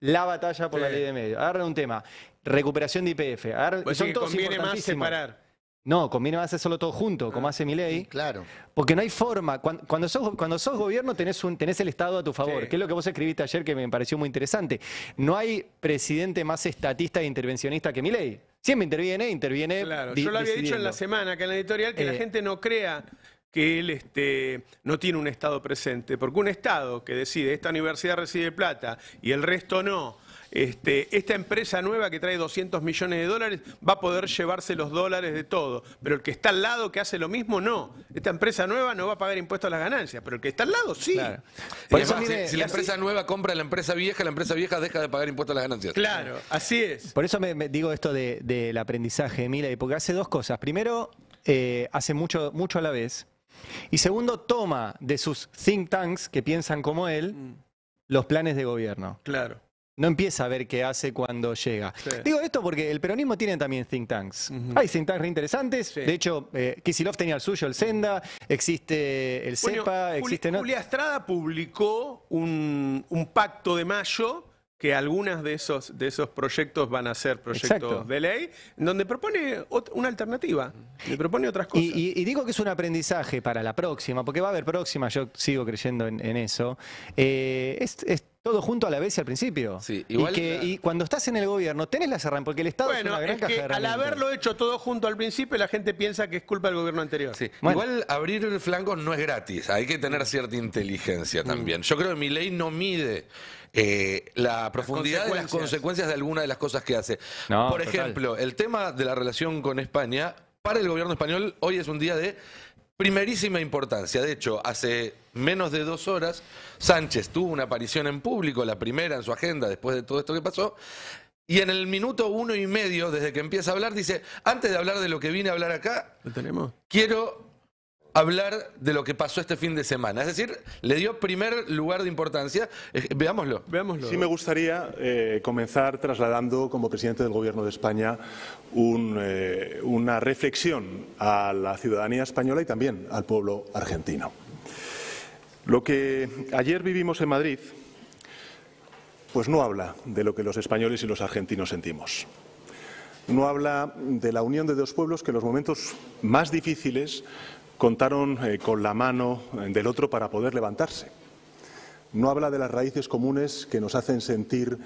la batalla por la ley de medios. Agarran un tema, recuperación de IPF. Pues conviene más separar. No, conviene más hacerlo todo junto, como ah, hace mi ley. Claro. Porque no hay forma. Cuando, sos, cuando sos gobierno tenés, un, tenés el Estado a tu favor, que es lo que vos escribiste ayer que me pareció muy interesante. No hay presidente más estatista e intervencionista que mi ley. Siempre interviene, interviene. Claro, yo lo había dicho en la semana que en la editorial que la eh. gente no crea que él este, no tiene un Estado presente, porque un Estado que decide esta universidad recibe plata y el resto no, este, esta empresa nueva que trae 200 millones de dólares va a poder llevarse los dólares de todo, pero el que está al lado que hace lo mismo, no. Esta empresa nueva no va a pagar impuestos a las ganancias, pero el que está al lado, sí. Por eso, si, la empresa nueva compra a la empresa vieja, la empresa vieja deja de pagar impuestos a las ganancias. Claro, así es. Por eso me, digo esto del de, de aprendizaje, Mila, porque hace dos cosas. Primero, eh, hace mucho, mucho a la vez. Y segundo, toma de sus think tanks que piensan como él mm. los planes de gobierno. Claro no empieza a ver qué hace cuando llega. Digo esto porque el peronismo tiene también think tanks. Hay think tanks interesantes. De hecho, eh, Kisilov tenía el suyo, el Senda, existe el CEPA, existe... Estrada publicó un, un pacto de mayo que algunas de esos, de esos proyectos van a ser proyectos de ley, donde propone una alternativa, le propone otras cosas. Y, digo que es un aprendizaje para la próxima, porque va a haber próxima, yo sigo creyendo en, eso. Eh, es, todo junto a la vez y al principio. igual y, cuando estás en el gobierno tenés la herramientas, porque el Estado es una gran es Al haberlo hecho todo junto al principio, la gente piensa que es culpa del gobierno anterior. Igual abrir el flanco no es gratis, hay que tener cierta inteligencia también. Yo creo que mi ley no mide eh, la profundidad de las consecuencias de alguna de las cosas que hace. Por ejemplo, el tema de la relación con España, para el gobierno español, hoy es un día de primerísima importancia. De hecho, hace menos de dos horas, Sánchez tuvo una aparición en público, la primera en su agenda después de todo esto que pasó. Y en el minuto uno y medio, desde que empieza a hablar, dice, antes de hablar de lo que vine a hablar acá, ¿Lo tenemos? quiero hablar de lo que pasó este fin de semana. Es decir, le dio primer lugar de importancia. Eh, veámoslo. Sí, me gustaría eh, comenzar trasladando, como presidente del Gobierno de España, eh, una reflexión a la ciudadanía española y también al pueblo argentino. Lo que ayer vivimos en Madrid, pues no habla de lo que los españoles y los argentinos sentimos no habla de la unión de dos pueblos que en los momentos más difíciles contaron eh, con la mano del otro para poder levantarse. No habla de las raíces comunes que nos hacen sentir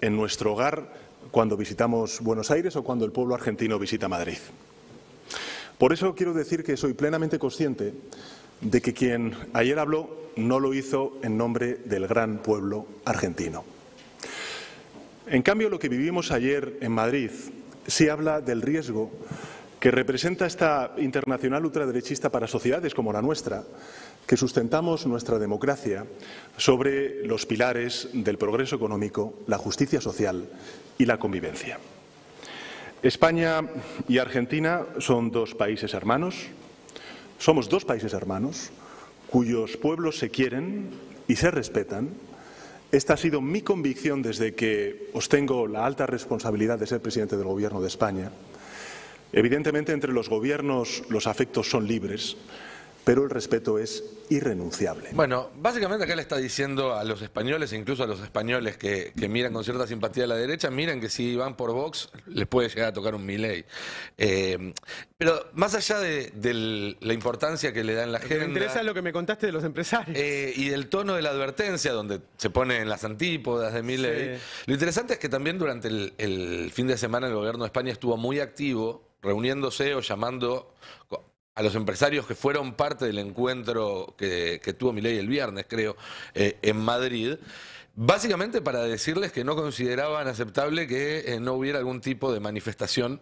en nuestro hogar cuando visitamos Buenos Aires o cuando el pueblo argentino visita Madrid. Por eso quiero decir que soy plenamente consciente de que quien ayer habló no lo hizo en nombre del gran pueblo argentino. En cambio, lo que vivimos ayer en Madrid sí habla del riesgo que representa esta internacional ultraderechista para sociedades como la nuestra, que sustentamos nuestra democracia sobre los pilares del progreso económico, la justicia social y la convivencia. España y Argentina son dos países hermanos, somos dos países hermanos cuyos pueblos se quieren y se respetan. Esta ha sido mi convicción desde que os tengo la alta responsabilidad de ser presidente del Gobierno de España Evidentemente, entre los gobiernos los afectos son libres, pero el respeto es irrenunciable. Bueno, básicamente acá le está diciendo a los españoles, incluso a los españoles que, miran con cierta simpatía a la derecha, miren que si van por Vox les puede llegar a tocar un Milley. Eh, pero más allá de, la importancia que le dan la gente... Me interesa lo que me contaste de los empresarios. Eh, y del tono de la advertencia, donde se pone en las antípodas de Milley. Lo interesante es que también durante el fin de semana el gobierno de España estuvo muy activo reuniéndose o llamando a los empresarios que fueron parte del encuentro que, tuvo tuvo ley el viernes, creo, eh, en Madrid, básicamente para decirles que no consideraban aceptable que eh, no hubiera algún tipo de manifestación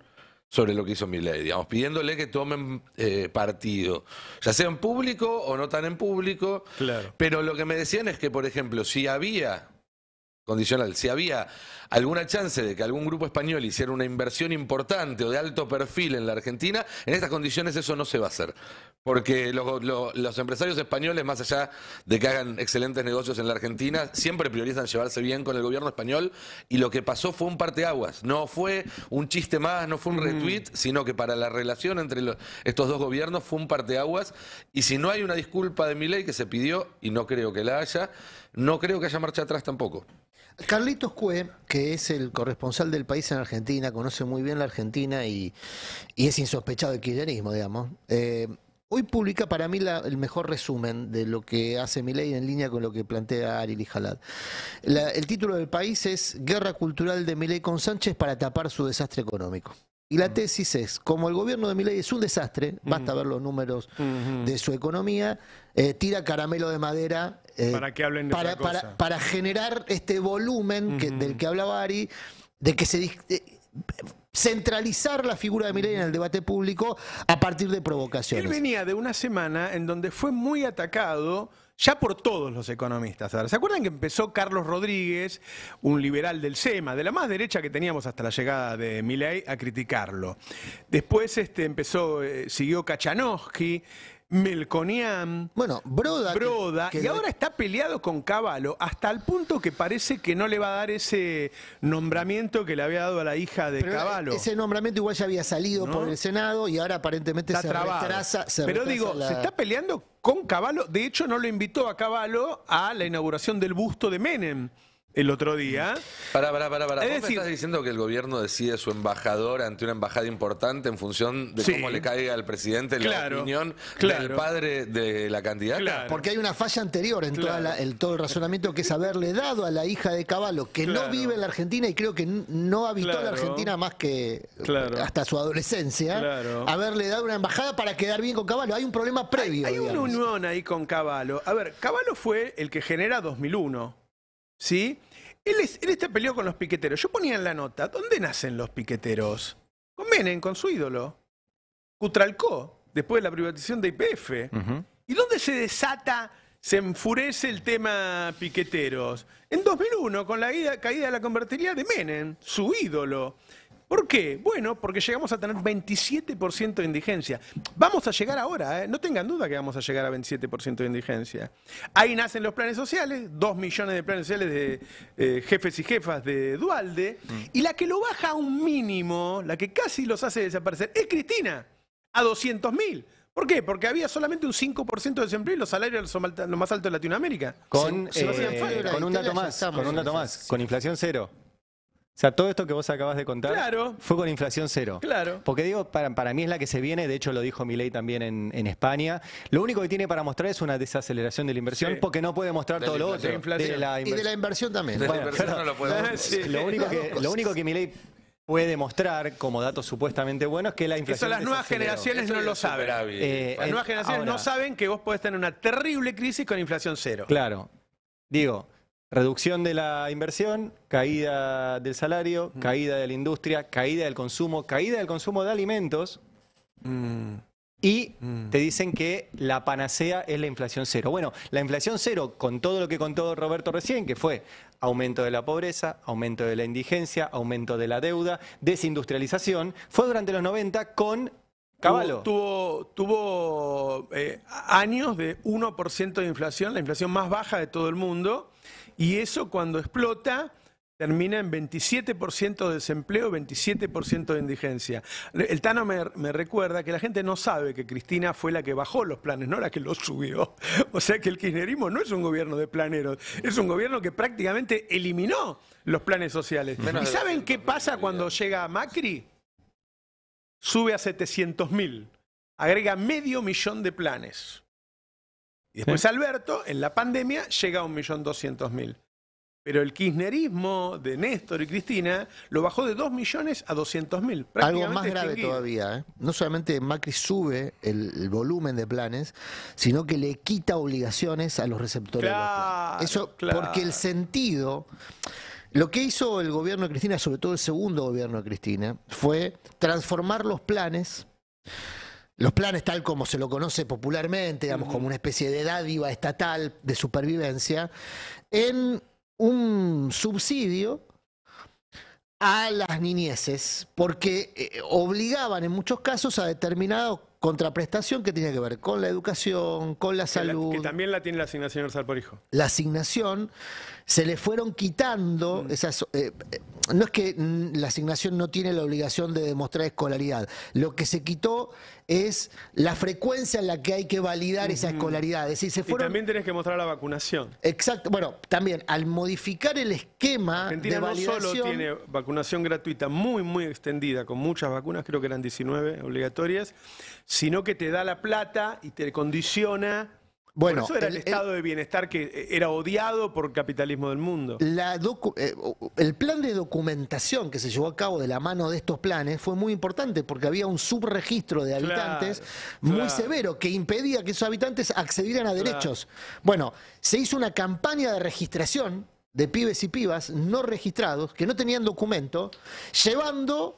sobre lo que hizo ley, digamos, pidiéndole que tomen eh, partido, ya sea en público o no tan en público. Pero lo que me decían es que, por ejemplo, si había condicional. Si había alguna chance de que algún grupo español hiciera una inversión importante o de alto perfil en la Argentina, en estas condiciones eso no se va a hacer. Porque los, empresarios españoles, más allá de que hagan excelentes negocios en la Argentina, siempre priorizan llevarse bien con el gobierno español y lo que pasó fue un parteaguas. No fue un chiste más, no fue un retweet, sino que para la relación entre estos dos gobiernos fue un parteaguas. Y si no hay una disculpa de mi ley que se pidió, y no creo que la haya, no creo que haya marcha atrás tampoco. Carlitos Cue, que es el corresponsal del país en Argentina, conoce muy bien la Argentina y, es insospechado de kirchnerismo, digamos. Eh, hoy publica para mí el mejor resumen de lo que hace Milei en línea con lo que plantea Ari Lijalad. el título del país es Guerra Cultural de Milei con Sánchez para tapar su desastre económico. Y la mm. tesis es, como el gobierno de Milei es un desastre, basta mm. ver los números mm-hmm. de su economía, eh, tira caramelo de madera eh, para, que hablen generar este volumen mm-hmm. del que hablaba Ari, de que se... centralizar la figura de Milei en el mm-hmm. debate público a partir de provocaciones. Él venía de una semana en donde fue muy atacado ya por todos los economistas. ¿Se acuerdan que empezó Carlos Rodríguez, un liberal del SEMA, de la más derecha que teníamos hasta la llegada de Milei, a criticarlo? Después este, empezó, eh, siguió Kachanowski, Melconian. Bueno, Broda. Broda. y ahora está peleado con Caballo hasta el punto que parece que no le va a dar ese nombramiento que le había dado a la hija de Caballo. Ese nombramiento igual ya había salido por el Senado y ahora aparentemente se retrasa. Pero digo, se está peleando con Caballo. De hecho, no lo invitó a Caballo a la inauguración del busto de Menem el otro día. Pará, pará, pará. estás diciendo que el gobierno decide su embajador ante una embajada importante en función de cómo le caiga al presidente la opinión del padre de la candidata? Porque hay una falla anterior en el, todo el razonamiento que es haberle dado a la hija de Caballo, que no vive en la Argentina y creo que no visto la Argentina más que hasta su adolescencia, haberle dado una embajada para quedar bien con Caballo. Hay un problema previo. Hay, hay una unión ahí con Caballo. A ver, Caballo fue el que genera 2001. ¿sí? Él, está peleado con los piqueteros. Yo ponía en la nota, ¿dónde nacen los piqueteros? Con Menem, con su ídolo. Cutralcó, después de la privatización de YPF ¿Y dónde se desata, se enfurece el tema piqueteros? En 2001, con la caída, de la convertiría de Menem, su ídolo. ¿Por qué? Bueno, porque llegamos a tener 27% de indigencia. Vamos a llegar ahora, ¿eh? no tengan duda que vamos a llegar a 27% de indigencia. Ahí nacen los planes sociales, dos millones de planes sociales de eh, jefes y jefas de Dualde, mm. y la que lo baja a un mínimo, la que casi los hace desaparecer, es Cristina, a 200 mil. ¿Por qué? Porque había solamente un 5% de desempleo y los salarios son los más altos de Latinoamérica. con un dato más, con inflación cero. O sea, todo esto que vos acabas de contar fue con inflación cero. Claro. Porque digo, para, para, mí es la que se viene, de hecho lo dijo Milei también en, España. Lo único que tiene para mostrar es una desaceleración de la inversión, porque no puede mostrar todo lo otro. De la y de la inversión también. De la inversión no lo, lo único que, lo único Milei puede mostrar como datos supuestamente buenos que la inflación. Eso eh, las eh, nuevas generaciones no lo saben. Eh, las nuevas generaciones no saben que vos podés tener una terrible crisis con inflación cero. Claro. Digo, Reducción de la inversión, caída del salario, mm. caída de la industria, caída del consumo, caída del consumo de alimentos. Mm. Y mm. te dicen que la panacea es la inflación cero. Bueno, la inflación cero, con todo lo que contó Roberto recién, que fue aumento de la pobreza, aumento de la indigencia, aumento de la deuda, desindustrialización, fue durante los 90 con Caballo. Tuvo, eh, años de 1% de inflación, la inflación más baja de todo el mundo. Y eso cuando explota termina en 27% de desempleo, 27% de indigencia. El Tano me, recuerda que la gente no sabe que Cristina fue la que bajó los planes, no la que los subió. O sea que el kirchnerismo no es un gobierno de planeros, es un gobierno que prácticamente eliminó los planes sociales. ¿Y saben qué pasa cuando llega Macri? Sube a 700 mil, agrega medio millón de planes después Alberto, en la pandemia, llega a 1.200.000. Pero el kirchnerismo de Néstor y Cristina lo bajó de 2 millones a doscientos mil. Algo más grave todavía. ¿eh? No solamente Macri sube el, volumen de planes, sino que le quita obligaciones a los receptores. Eso porque el sentido... Lo que hizo el gobierno de Cristina, sobre todo el segundo gobierno de Cristina, fue transformar los planes los planes, tal como se lo conoce popularmente, digamos, como una especie de dádiva estatal de supervivencia, en un subsidio a las niñeces, porque eh, obligaban en muchos casos a determinado contraprestación que tenía que ver con la educación, con la salud. que también la tiene la asignación universal por hijo. La asignación se le fueron quitando mm. esas... Eh, eh, no es que la asignación no tiene la obligación de demostrar escolaridad, lo que se quitó es la frecuencia en la que hay que validar esa escolaridad. Es Y también tenés que mostrar la vacunación. Exacto, bueno, también al modificar el esquema no solo tiene vacunación gratuita muy, muy extendida, con muchas vacunas, creo que eran 19 obligatorias, sino que te da la plata y te condiciona bueno, eso era el, estado de bienestar que eh, era odiado por el capitalismo del mundo. Eh, el plan de documentación que se llevó a cabo de la mano de estos planes fue muy importante porque había un subregistro de habitantes muy severo que impedía que esos habitantes accedieran a derechos. Bueno, se hizo una campaña de registración de pibes y pibas no registrados que no tenían documento, llevando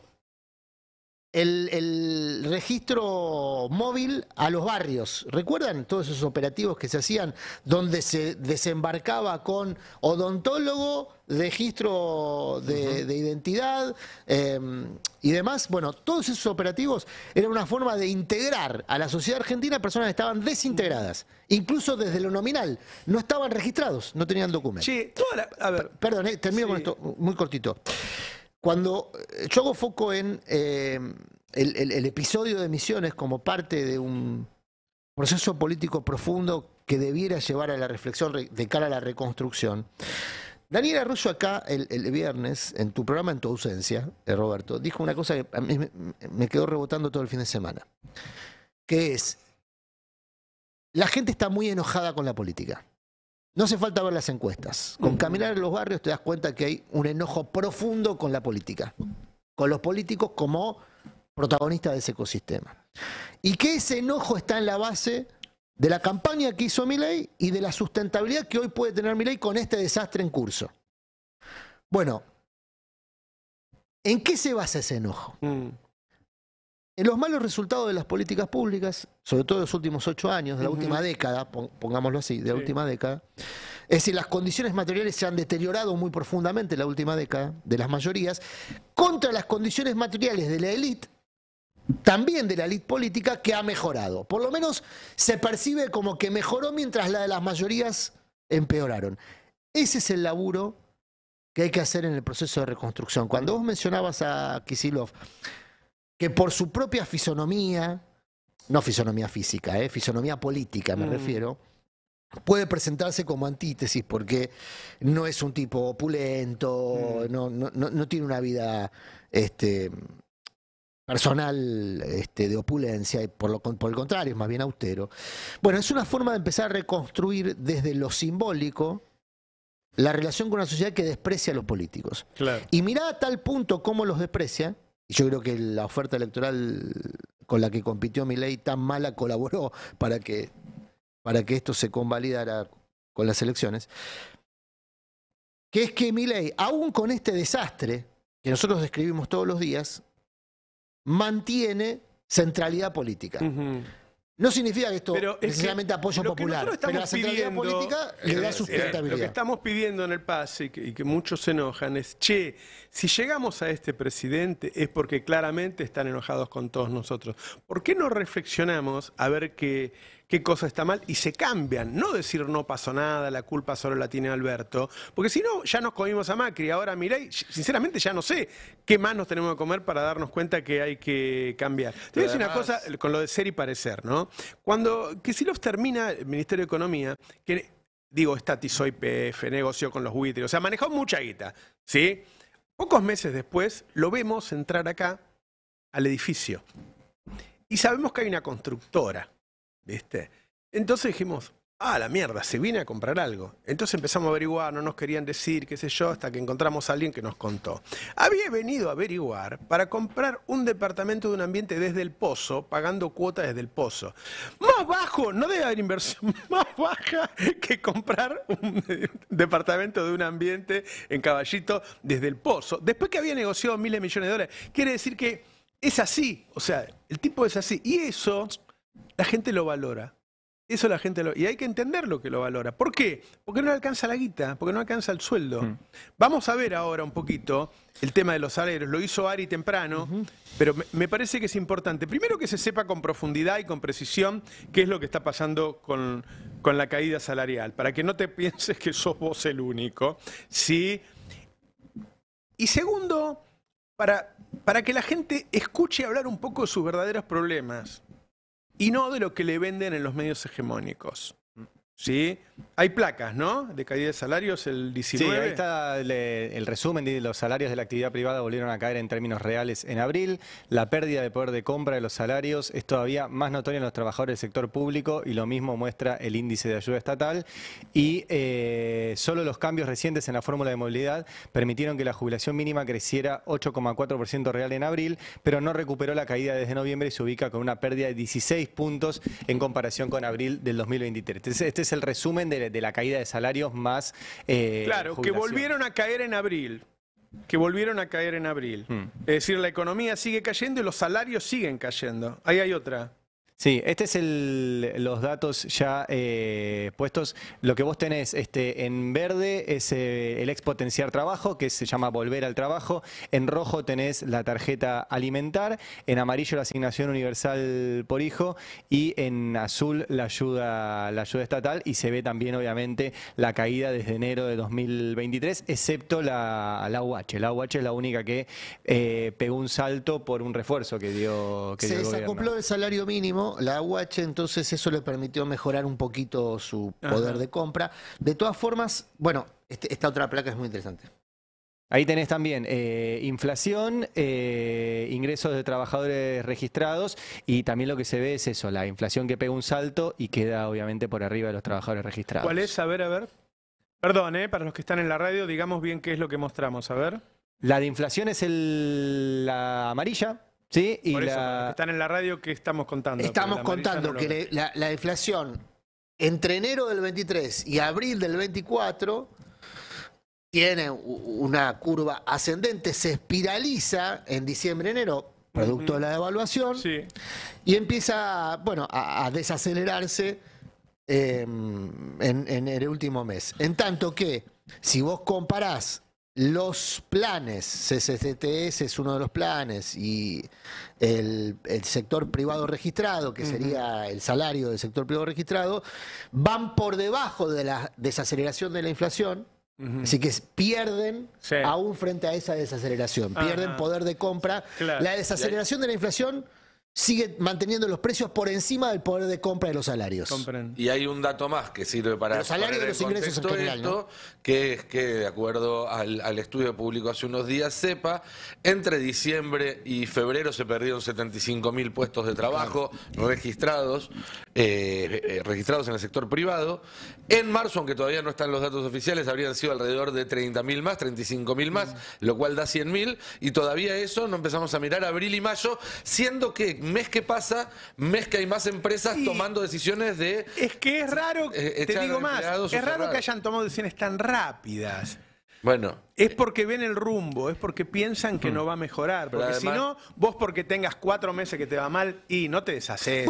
el, registro móvil a los barrios. ¿Recuerdan todos esos operativos que se hacían donde se desembarcaba con odontólogo, registro de, identidad em, y demás? Bueno, todos esos operativos eran una forma de integrar a la sociedad argentina personas que estaban desintegradas, incluso desde lo nominal. No estaban registrados, no tenían documentos. Sí, toda la, a ver. Perdón, eh, termino con esto muy cortito. Cuando eh, yo hago foco en eh, el, episodio de Misiones como parte de un proceso político profundo que debiera llevar a la reflexión de cara a la reconstrucción, Daniela Russo acá el, viernes, en tu programa En tu ausencia, eh, Roberto, dijo una cosa que a mí me quedó rebotando todo el fin de semana, que es, la gente está muy enojada con la política. No hace falta ver las encuestas. Con caminar en los barrios te das cuenta que hay un enojo profundo con la política, con los políticos como protagonistas de ese ecosistema. Y que ese enojo está en la base de la campaña que hizo Milei y de la sustentabilidad que hoy puede tener Milei con este desastre en curso. Bueno, ¿en qué se basa ese enojo? Mm. En los malos resultados de las políticas públicas, sobre todo en los últimos ocho años, de la última década, pongámoslo así, de la última década, es decir, las condiciones materiales se han deteriorado muy profundamente en la última década de las mayorías, contra las condiciones materiales de la élite, también de la élite política, que ha mejorado. Por lo menos se percibe como que mejoró mientras la de las mayorías empeoraron. Ese es el laburo que hay que hacer en el proceso de reconstrucción. Cuando vos mencionabas a Kisilov, que por su propia fisonomía, no fisonomía física, eh, fisonomía política me mm. refiero, puede presentarse como antítesis porque no es un tipo opulento, mm. no, tiene una vida este, personal este, de opulencia, y por, lo, por el contrario, es más bien austero. Bueno, es una forma de empezar a reconstruir desde lo simbólico la relación con una sociedad que desprecia a los políticos. Y mirá a tal punto cómo los desprecia, y yo creo que la oferta electoral con la que compitió Milei tan mala colaboró para que, para que esto se convalidara con las elecciones. Que es que Milei, aún con este desastre que nosotros describimos todos los días, mantiene centralidad política. No significa que esto pero necesariamente apoyo popular, pero la centralidad política le da sustentabilidad. Lo que estamos pidiendo en el PAS y que, muchos se enojan es, che, si llegamos a este presidente es porque claramente están enojados con todos nosotros. ¿Por qué no reflexionamos a ver qué qué cosa está mal y se cambian. No decir no pasó nada, la culpa solo la tiene Alberto, porque si no, ya nos comimos a Macri. Ahora y sinceramente ya no sé qué más nos tenemos que comer para darnos cuenta que hay que cambiar. Te voy a decir una cosa con lo de ser y parecer, ¿no? Cuando que si los termina el Ministerio de Economía, que digo, estatizó PF, negoció con los buitres, o sea, manejó mucha guita, ¿sí? Pocos meses después lo vemos entrar acá al edificio. Y sabemos que hay una constructora ¿viste? Entonces dijimos, ah, la mierda, se viene a comprar algo. Entonces empezamos a averiguar, no nos querían decir, qué sé yo, hasta que encontramos a alguien que nos contó. Había venido a averiguar para comprar un departamento de un ambiente desde el pozo, pagando cuotas desde el pozo. Más bajo, no debe haber inversión más baja que comprar un departamento de un ambiente en caballito desde el pozo. Después que había negociado miles de millones de dólares, quiere decir que es así, o sea, el tipo es así. Y eso la gente lo valora. Eso la gente lo... Y hay que entender lo que lo valora. ¿Por qué? Porque no alcanza la guita, porque no alcanza el sueldo. Hmm. Vamos a ver ahora un poquito el tema de los salarios. Lo hizo Ari temprano, pero me, parece que es importante. Primero que se sepa con profundidad y con precisión qué es lo que está pasando con, la caída salarial, para que no te pienses que sos vos el único. ¿sí? Y segundo, para, para que la gente escuche hablar un poco de sus verdaderos problemas y no de lo que le venden en los medios hegemónicos. ¿sí? Hay placas, ¿no? De caída de salarios, el 19. Sí, ahí está el, resumen de los salarios de la actividad privada volvieron a caer en términos reales en abril. La pérdida de poder de compra de los salarios es todavía más notoria en los trabajadores del sector público y lo mismo muestra el índice de ayuda estatal. Y eh, solo los cambios recientes en la fórmula de movilidad permitieron que la jubilación mínima creciera 8,4% real en abril, pero no recuperó la caída desde noviembre y se ubica con una pérdida de 16 puntos en comparación con abril del 2023. Este, este el resumen de, la caída de salarios más... Eh, claro, que volvieron a caer en abril que volvieron a caer en abril. Hmm. Es decir, la economía sigue cayendo y los salarios siguen cayendo. Ahí hay otra. Sí, este es el, los datos ya eh, puestos. Lo que vos tenés este, en verde es eh, el expotenciar trabajo, que se llama volver al trabajo. En rojo tenés la tarjeta alimentar. En amarillo la asignación universal por hijo. Y en azul la ayuda, la ayuda estatal. Y se ve también, obviamente, la caída desde enero de 2023, excepto la, la UH. La UH es la única que eh, pegó un salto por un refuerzo que dio. se dio el gobierno. el salario mínimo la UH, entonces eso le permitió mejorar un poquito su poder de compra. De todas formas, bueno, este, esta otra placa es muy interesante. Ahí tenés también eh, inflación, eh, ingresos de trabajadores registrados y también lo que se ve es eso, la inflación que pega un salto y queda obviamente por arriba de los trabajadores registrados. ¿Cuál es? A ver, a ver. Perdón, eh, para los que están en la radio, digamos bien qué es lo que mostramos. A ver. La de inflación es la amarilla, ¿Sí? Y están en la radio, que estamos contando? Estamos contando que la, inflación entre enero del 23 y abril del 24 tiene una curva ascendente, se espiraliza en diciembre-enero, producto de la devaluación, y empieza bueno, a, desacelerarse em, en, en el último mes. En tanto que, si vos comparás los planes, CCTS es uno de los planes, y el, sector privado registrado, que sería el salario del sector privado registrado, van por debajo de la desaceleración de la inflación. Así que pierden aún frente a esa desaceleración, pierden poder de compra. La desaceleración de la inflación sigue manteniendo los precios por encima del poder de compra de los salarios. Y hay un dato más que sirve para... Los salarios y los ingresos en general, Que es que, de acuerdo al, al estudio público hace unos días, sepa, entre diciembre y febrero se perdieron 75 mil puestos de trabajo registrados eh, eh, registrados en el sector privado. En marzo, aunque todavía no están los datos oficiales, habrían sido alrededor de 30.000 más, 35.000 más, mm. lo cual da 100.000. Y todavía eso no empezamos a mirar abril y mayo, siendo que mes que pasa, mes que hay más empresas tomando decisiones de... Es que es raro, eh, te digo más, es raro que hayan tomado decisiones tan rápidas. Bueno. Es porque ven el rumbo, es porque piensan que no va a mejorar. Porque si no, vos porque tengas cuatro meses que te va mal y no te deshaces.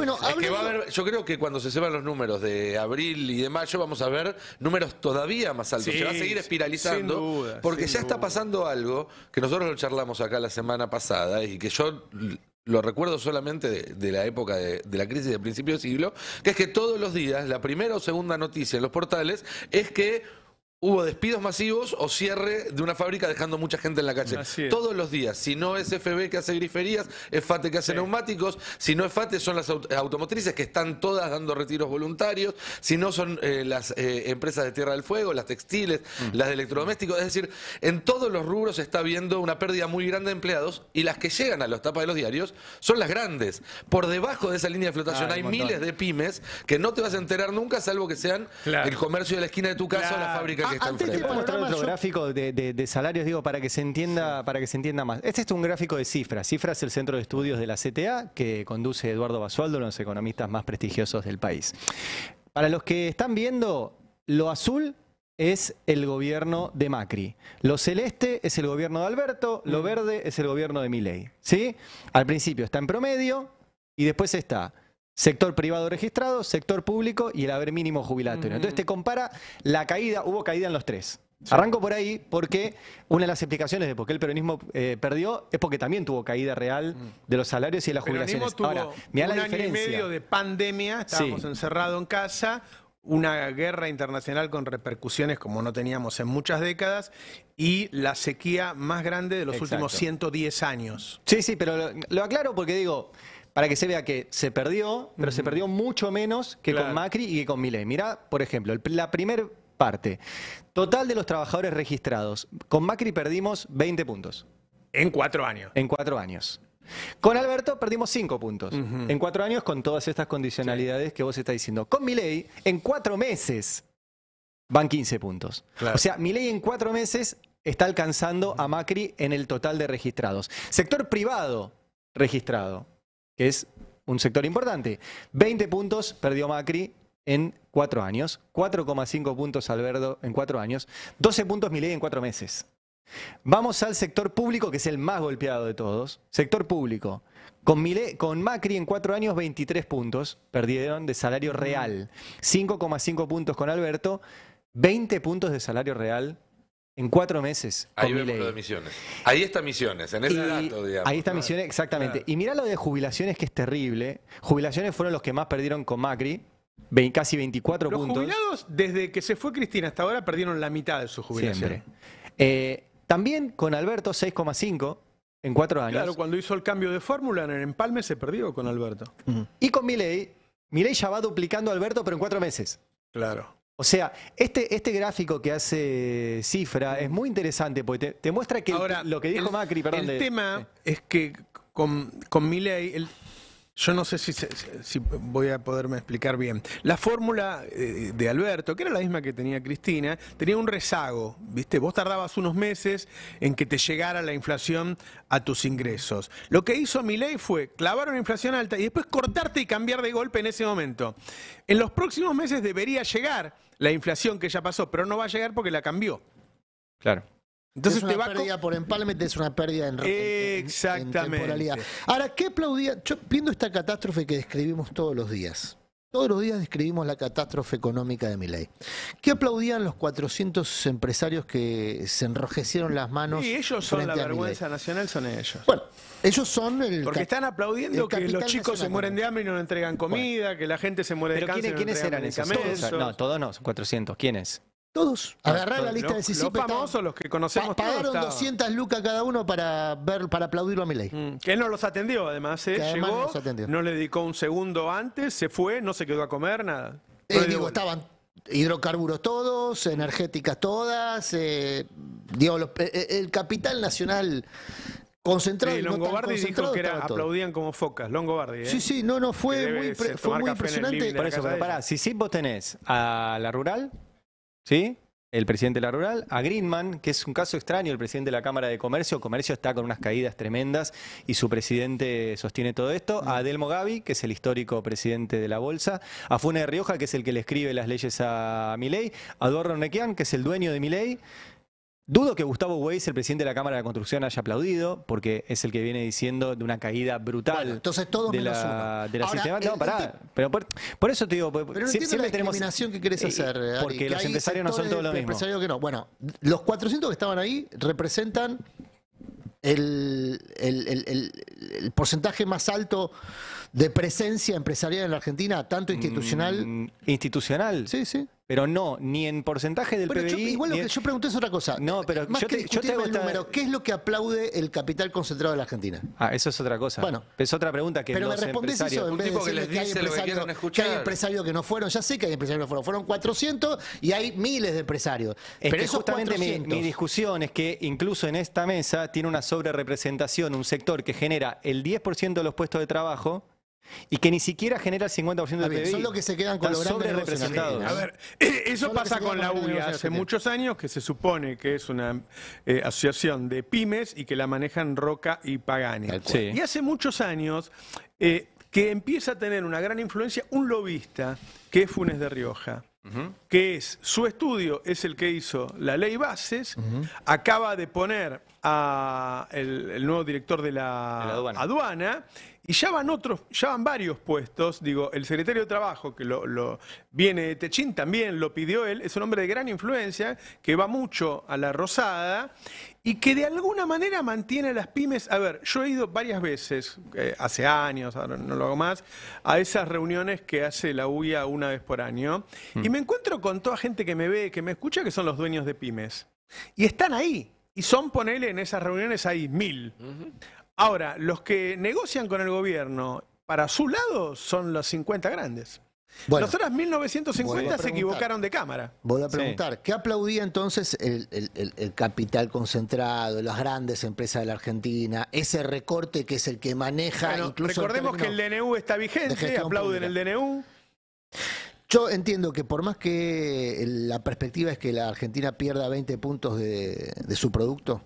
yo creo que cuando se sepan los números de abril y de mayo vamos a ver números todavía más altos. se va a seguir espiralizando porque ya está pasando algo que nosotros lo charlamos acá la semana pasada y que yo lo recuerdo solamente de, la época de, la crisis de principio de siglo, que es que todos los días la primera o segunda noticia en los portales es que hubo despidos masivos o cierre de una fábrica dejando mucha gente en la calle. Todos los días. Si no es FB que hace griferías, es FATE que hace neumáticos. Si no es FATE, son las automotrices que están todas dando retiros voluntarios. Si no, son eh, las eh, empresas de Tierra del Fuego, las textiles, mm. las de electrodomésticos. Es decir, en todos los rubros se está viendo una pérdida muy grande de empleados y las que llegan a los tapas de los diarios son las grandes. Por debajo de esa línea de flotación ah, hay, miles de pymes que no te vas a enterar nunca, salvo que sean el comercio de la esquina de tu casa o la fábrica. Antes de mostrar otro gráfico de, salarios, digo, para que se entienda, para que se entienda más. Este es un gráfico de cifras. Cifras es el centro de estudios de la CTA que conduce Eduardo Basualdo, uno de los economistas más prestigiosos del país. Para los que están viendo, lo azul es el gobierno de Macri. Lo celeste es el gobierno de Alberto, lo mm. verde es el gobierno de Milei. ¿Sí? Al principio está en promedio y después está Sector privado registrado, sector público y el haber mínimo jubilatorio. Entonces te compara la caída, hubo caída en los tres. Arranco por ahí porque una de las explicaciones de por qué el peronismo eh, perdió es porque también tuvo caída real mm. de los salarios y de las jubilaciones. Ahora, mira un año y medio de pandemia, estábamos encerrados en casa, una guerra internacional con repercusiones como no teníamos en muchas décadas y la sequía más grande de los últimos 110 años. Sí, sí, pero lo aclaro porque digo, para que se vea que se perdió, pero se perdió mucho menos que con Macri y que con Milei. Mirá, por ejemplo, la primera parte, total de los trabajadores registrados. Con Macri perdimos 20 puntos. En cuatro años. En cuatro años. Con Alberto perdimos cinco puntos. En cuatro años con todas estas condicionalidades que vos estás diciendo. Con Milei, en cuatro meses van 15 puntos. O sea, Milei en cuatro meses está alcanzando a Macri en el total de registrados. Sector privado registrado que es un sector importante. 20 puntos perdió Macri en 4 años, 4,5 puntos Alberto en 4 años, 12 puntos Milei en 4 meses. Vamos al sector público, que es el más golpeado de todos. Sector público. Con, con Macri en 4 años, 23 puntos perdieron de salario real. 5,5 mm. puntos con Alberto, 20 puntos de salario real en cuatro meses. ahí vemos misiones. Ahí está misiones, en ese dato, Ahí está misiones, exactamente. Y mirá lo de jubilaciones, que es terrible. Jubilaciones fueron los que más perdieron con Macri. casi 24 puntos. Los jubilados, desde que se fue Cristina hasta ahora, perdieron la mitad de su jubilación. Eh, también con Alberto, 6,5 en cuatro años. Claro, cuando hizo el cambio de fórmula en el empalme se perdió con Alberto. Y con Milei, Milei ya va duplicando a Alberto, pero en cuatro meses. Claro. O sea, este, este gráfico que hace Cifra es muy interesante porque te, muestra que Ahora, lo que dijo Macri, perdón. El tema es que con, con yo no sé si, voy a poderme explicar bien. La fórmula eh, de Alberto, que era la misma que tenía Cristina, tenía un rezago, ¿viste? Vos tardabas unos meses en que te llegara la inflación a tus ingresos. Lo que hizo mi ley fue clavar una inflación alta y después cortarte y cambiar de golpe en ese momento. En los próximos meses debería llegar la inflación que ya pasó, pero no va a llegar porque la cambió. Claro. Entonces una pérdida por empalme, es una pérdida en, Exactamente. Ahora, ¿qué aplaudía? Yo viendo esta catástrofe que describimos todos los días. Todos los días describimos la catástrofe económica de Miley. ¿Qué aplaudían los 400 empresarios que se enrojecieron las manos? Y ellos son la vergüenza nacional, son ellos. Bueno, ellos son el. Porque están aplaudiendo que los chicos se mueren de hambre y no le entregan comida, que la gente se muere de cáncer. quiénes, no eran esos? Todos, no, todos no, 400. ¿Quiénes? Todos. Ah, Agarrar la lista de Los famosos, los que conocemos Pagaron 200 lucas cada uno para ver para aplaudirlo a Milei. Mm, que él no los atendió, además. ¿eh? no le dedicó un segundo antes, se fue, no se quedó a comer, nada. Eh, digo, estaban hidrocarburos todos, energéticas todas. Eh, el capital nacional concentrado. Sí, Longobardi que era, aplaudían como focas, Longobardi. ¿eh? Sí, sí, no, no, fue muy, impresionante. Por eso, para vos tenés a la rural, ¿sí? El presidente de la rural, a Greenman, que es un caso extraño, el presidente de la Cámara de Comercio, Comercio está con unas caídas tremendas y su presidente sostiene todo esto, a Adelmo Gavi, que es el histórico presidente de la Bolsa, a Fune de Rioja, que es el que le escribe las leyes a Miley, a Eduardo Nequian, que es el dueño de Miley. Dudo que Gustavo Weiss, el presidente de la Cámara de Construcción, haya aplaudido, porque es el que viene diciendo de una caída brutal entonces todo de, la, de la sistema. Eh, no, eh, pará. Eh, pero por, eso te digo, pero no siempre la tenemos. que querés hacer? porque los empresarios no son todos lo mismo. Que no. Bueno, los 400 que estaban ahí representan el, porcentaje más alto de presencia empresarial en la Argentina, tanto institucional. Mm, institucional. Sí, sí pero no, ni en porcentaje del pero PBI. igual lo que yo pregunté es otra cosa. No, pero yo, te, yo el número, ¿qué es lo que aplaude el capital concentrado de la Argentina? Ah, eso es otra cosa. Bueno, es otra pregunta que pero los me eso en vez de que, les que, hay empresarios, que, hay empresarios que no fueron, ya sé que hay empresarios que no fueron, fueron 400 y hay miles de empresarios. pero justamente mi, mi discusión es que incluso en esta mesa tiene una sobrerepresentación un sector que genera el 10% de los puestos de trabajo y que ni siquiera genera el 50% del PBI. Son los que se quedan con los representados. A ver, eh, eso pasa con la UIA... hace muchos años que se supone que es una eh, asociación de pymes y que la manejan Roca y Pagani. Y hace muchos años eh, que empieza a tener una gran influencia un lobista que es Funes de Rioja. que es su estudio, es el que hizo la ley bases, acaba de poner ...al el, nuevo director de la, aduana. Y ya van otros, ya van varios puestos. Digo, el secretario de Trabajo, que lo, viene de Techín, también lo pidió él, es un hombre de gran influencia, que va mucho a la Rosada y que de alguna manera mantiene a las pymes. A ver, yo he ido varias veces, eh, hace años, no lo hago más, a esas reuniones que hace la UIA una vez por año. Mm. Y me encuentro con toda gente que me ve, que me escucha, que son los dueños de pymes. Y están ahí. Y son, ponele, en esas reuniones hay mil. Ahora, los que negocian con el gobierno para su lado son los 50 grandes. Bueno, Los 1950 se equivocaron de cámara. Voy a preguntar, ¿qué aplaudía entonces el, capital concentrado, las grandes empresas de la Argentina, ese recorte que es el que maneja Recordemos que el DNU está vigente, aplauden el DNU. Yo entiendo que por más que la perspectiva es que la Argentina pierda 20 puntos de su producto,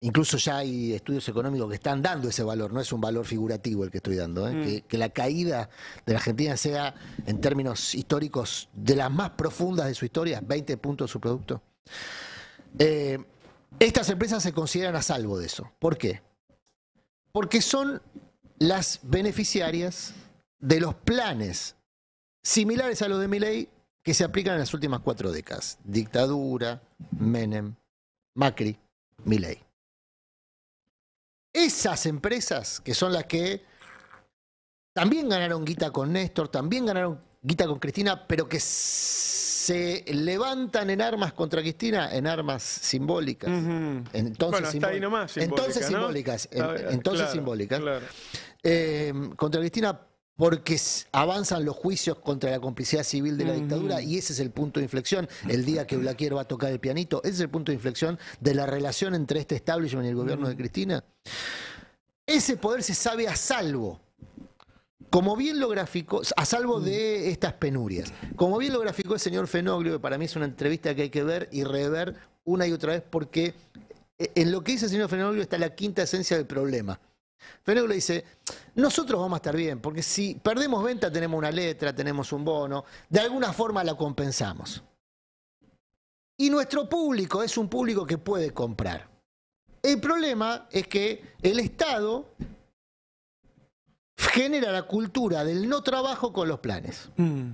Incluso ya hay estudios económicos que están dando ese valor, no es un valor figurativo el que estoy dando, ¿eh? mm. que, la caída de la Argentina sea, en términos históricos, de las más profundas de su historia, 20 puntos de su producto. Eh, estas empresas se consideran a salvo de eso. ¿Por qué? Porque son las beneficiarias de los planes similares a los de Milei que se aplican en las últimas cuatro décadas. Dictadura, Menem, Macri, Milei esas empresas que son las que también ganaron guita con Néstor, también ganaron guita con Cristina, pero que se levantan en armas contra Cristina, en armas simbólicas. entonces, entonces simbólicas. entonces simbólicas. Eh, contra Cristina porque avanzan los juicios contra la complicidad civil de la dictadura y ese es el punto de inflexión, el día que Blaquier va a tocar el pianito, ese es el punto de inflexión de la relación entre este establishment y el gobierno de Cristina. Ese poder se sabe a salvo, como bien lo graficó, a salvo de estas penurias, como bien lo graficó el señor Fenoglio, que para mí es una entrevista que hay que ver y rever una y otra vez porque eh, en lo que dice el señor Fenoglio está la quinta esencia del problema le dice, nosotros vamos a estar bien, porque si perdemos venta tenemos una letra, tenemos un bono, de alguna forma la compensamos. Y nuestro público es un público que puede comprar. El problema es que el Estado genera la cultura del no trabajo con los planes. Mm.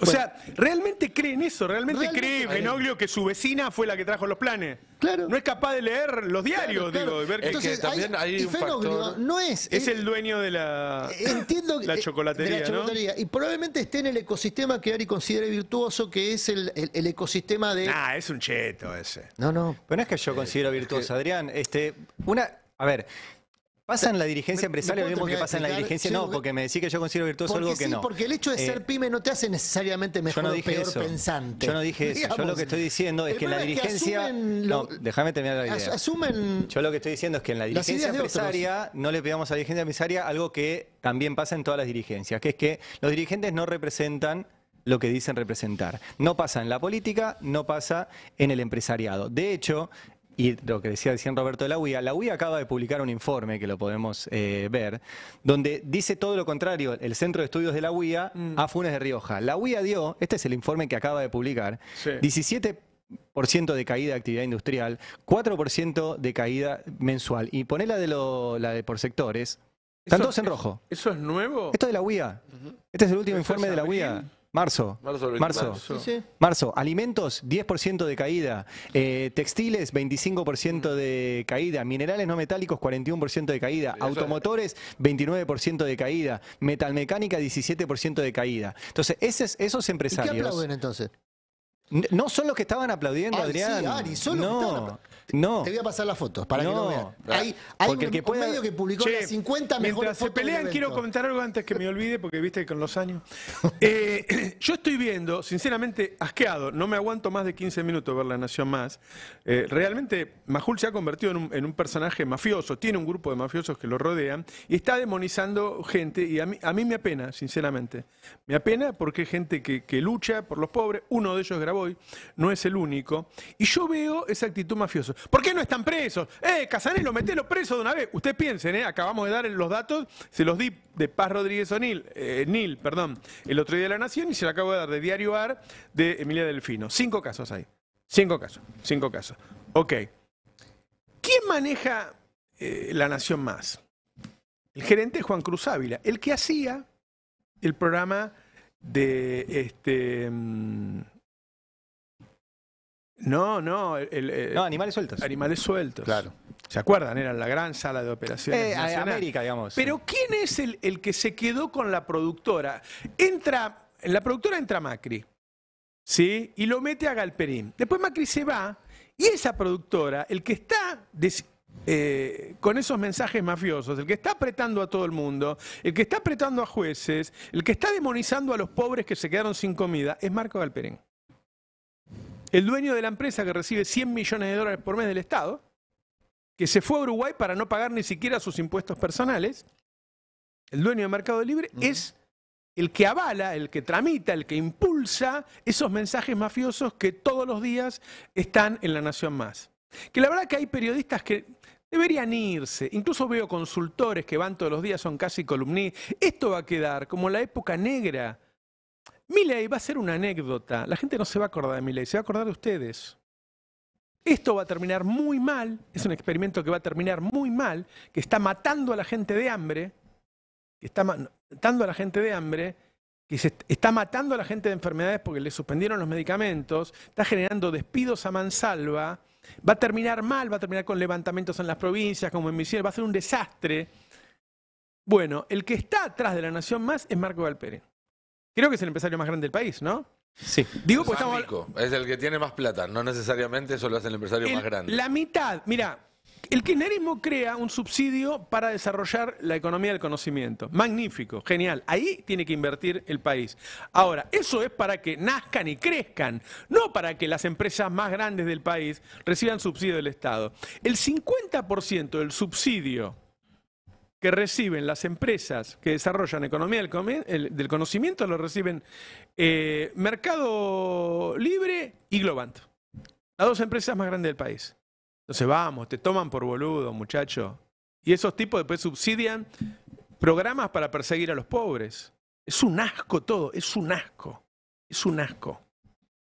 O sea, ¿realmente cree en eso? ¿Realmente, cree Fenoglio que su vecina fue la que trajo los planes? Claro. No es capaz de leer los diarios, digo, de ver que también hay, un factor, no es. Es eh, el, dueño de la, entiendo, eh, la chocolatería, la ¿no? Y probablemente esté en el ecosistema que Ari considere virtuoso, que es el, ecosistema de. Ah, es un cheto ese. No, no. Pero no es que yo eh, considero virtuoso, Adrián. Este, una. A ver, Pasa en la dirigencia empresarial lo mismo que pasa en la dirigencia, no, porque me decís que yo considero virtuoso algo que no. Porque el hecho de ser eh, pyme no te hace necesariamente mejor o peor pensante. Yo no dije eso. Yo lo que estoy diciendo es que en la dirigencia. no, déjame terminar la idea. Asumen. Yo lo que estoy diciendo es que en la dirigencia empresaria no le pegamos a la dirigencia empresaria algo que también pasa en todas las dirigencias, que es que los dirigentes no representan lo que dicen representar. No pasa en la política, no pasa en el empresariado. De hecho, y lo que decía recién Roberto de la UIA, la UIA acaba de publicar un informe que lo podemos eh, ver, donde dice todo lo contrario el Centro de Estudios de la UIA mm. a Funes de Rioja. La UIA dio, este es el informe que acaba de publicar, 17 ciento de caída de actividad industrial, 4% de caída mensual. Y poné la de, la de por sectores. Están todos en rojo. ¿Eso es nuevo? Esto de la UIA. Este es el último informe de la UIA. Marzo. Marzo. Marzo. Alimentos, 10% de caída. Eh, textiles, 25% de caída. Minerales no metálicos, 41% de caída. Automotores, 29% de caída. Metalmecánica, 17% de caída. Entonces, esos, esos ¿Y qué aplauden entonces? no son los que estaban aplaudiendo, Adrián. Ari, no, te voy a pasar las fotos para que lo vean. Hay, ah, un, medio que publicó las 50 mejores mientras Se pelean, quiero comentar algo antes que me olvide, porque viste que con los años. Eh, yo estoy viendo, sinceramente, asqueado, no me aguanto más de 15 minutos ver La Nación Más. Eh, realmente, Majul se ha convertido en un, personaje mafioso, tiene un grupo de mafiosos que lo rodean y está demonizando gente. Y a mí, a mí me apena, sinceramente. Me apena porque hay gente que, lucha por los pobres, uno de ellos es Graboy, no es el único. Y yo veo esa actitud mafiosa. ¿Por qué no están presos? Eh, Casanelo, metelo preso de una vez. Ustedes piensen, eh, acabamos de dar los datos, se los di de Paz Rodríguez O'Neill, eh, perdón, el otro día de la Nación y se lo acabo de dar de Diario AR de Emilia Delfino. Cinco casos ahí, Cinco casos, cinco casos. Ok. ¿Quién maneja eh, la Nación más? El gerente Juan Cruz Ávila, el que hacía el programa de este. Mm, no, no. Eh, no, animales sueltos. Animales sueltos. Claro. ¿Se acuerdan? Era la gran sala de operaciones. Eh, nacional. América, digamos. Pero ¿quién es el, que se quedó con la productora? Entra, la productora entra Macri, ¿sí? Y lo mete a Galperín. Después Macri se va y esa productora, el que está eh, con esos mensajes mafiosos, el que está apretando a todo el mundo, el que está apretando a jueces, el que está demonizando a los pobres que se quedaron sin comida, es Marco Galperín el dueño de la empresa que recibe 100 millones de dólares por mes del Estado, que se fue a Uruguay para no pagar ni siquiera sus impuestos personales, el dueño de Mercado Libre, es el que avala, el que tramita, el que impulsa esos mensajes mafiosos que todos los días están en La Nación Más. Que la verdad que hay periodistas que deberían irse, incluso veo consultores que van todos los días, son casi columnistas, Esto va a quedar como la época negra Miley va a ser una anécdota. La gente no se va a acordar de Miley, se va a acordar de ustedes. Esto va a terminar muy mal, es un experimento que va a terminar muy mal, que está matando a la gente de hambre, que está matando a la gente de hambre, que está matando a la gente de enfermedades porque le suspendieron los medicamentos, está generando despidos a mansalva, va a terminar mal, va a terminar con levantamientos en las provincias, como en Misiones, va a ser un desastre. Bueno, el que está atrás de la nación más es Marco Valperín. Creo que es el empresario más grande del país, ¿no? Sí. Digo, Es pues el que tiene más plata, no necesariamente eso es hace el empresario más grande. La mitad, mira, el kirchnerismo crea un subsidio para desarrollar la economía del conocimiento. Magnífico, genial. Ahí tiene que invertir el país. Ahora, eso es para que nazcan y crezcan, no para que las empresas más grandes del país reciban subsidio del Estado. El 50% del subsidio que reciben las empresas que desarrollan economía del, conocimiento lo reciben eh, Mercado Libre y Globant. Las dos empresas más grandes del país. Entonces vamos, te toman por boludo, muchacho. Y esos tipos después subsidian programas para perseguir a los pobres. Es un asco todo, es un asco. Es un asco.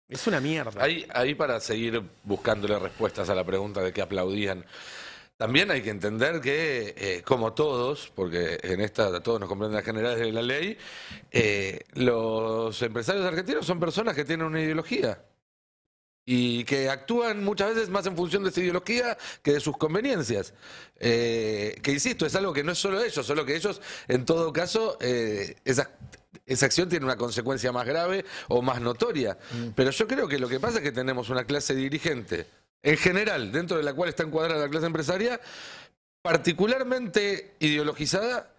Es una mierda. Ahí, ahí para seguir buscándole respuestas a la pregunta de qué aplaudían. También hay que entender que, eh, como todos, porque en esta todos nos comprenden las generales de la ley, eh, los empresarios argentinos son personas que tienen una ideología y que actúan muchas veces más en función de esa ideología que de sus conveniencias. Eh, que insisto, es algo que no es solo ellos, solo que ellos, en todo caso, esa, esa, acción tiene una consecuencia más grave o más notoria. Mm. Pero yo creo que lo que pasa es que tenemos una clase dirigente en general, dentro de la cual está encuadrada la clase empresaria, particularmente ideologizada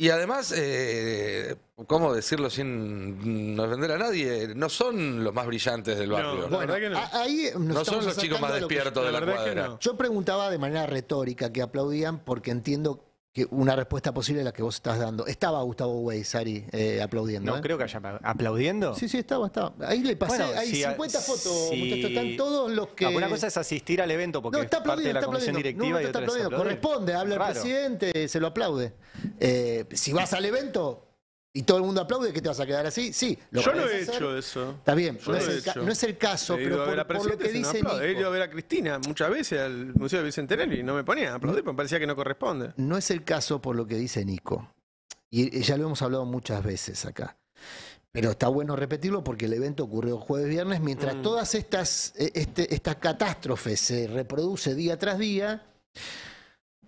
y además, eh, ¿cómo decirlo sin no ofender a nadie? No son los más brillantes del barrio. No, son los chicos más despiertos de la, cuadra. Yo preguntaba de manera retórica que aplaudían porque entiendo una respuesta posible a la que vos estás dando. Estaba Gustavo Guaisari eh, aplaudiendo. No ¿eh? creo que haya aplaudiendo. Sí, sí, estaba, estaba. Ahí le pasé, hay 50 fotos, muchachos, están todos los que... una cosa es asistir al evento porque no, está es parte de la comisión directiva no, está Corresponde, habla el presidente, se lo aplaude. Eh, si vas al evento, y todo el mundo aplaude que te vas a quedar así. Sí, lo Yo lo he hecho eso. Está bien, no es, el, caso, pero por, lo que dice Nico, He ido a ver a Cristina muchas veces al Museo de Bicentenario y no me ponía a aplaudir, porque me parecía que no corresponde. No es el caso por lo que dice Nico. Y ya lo hemos hablado muchas veces acá. Pero está bueno repetirlo porque el evento ocurrió jueves, viernes. Mientras mm. todas estas, eh, este, estas catástrofes se reproduce día tras día,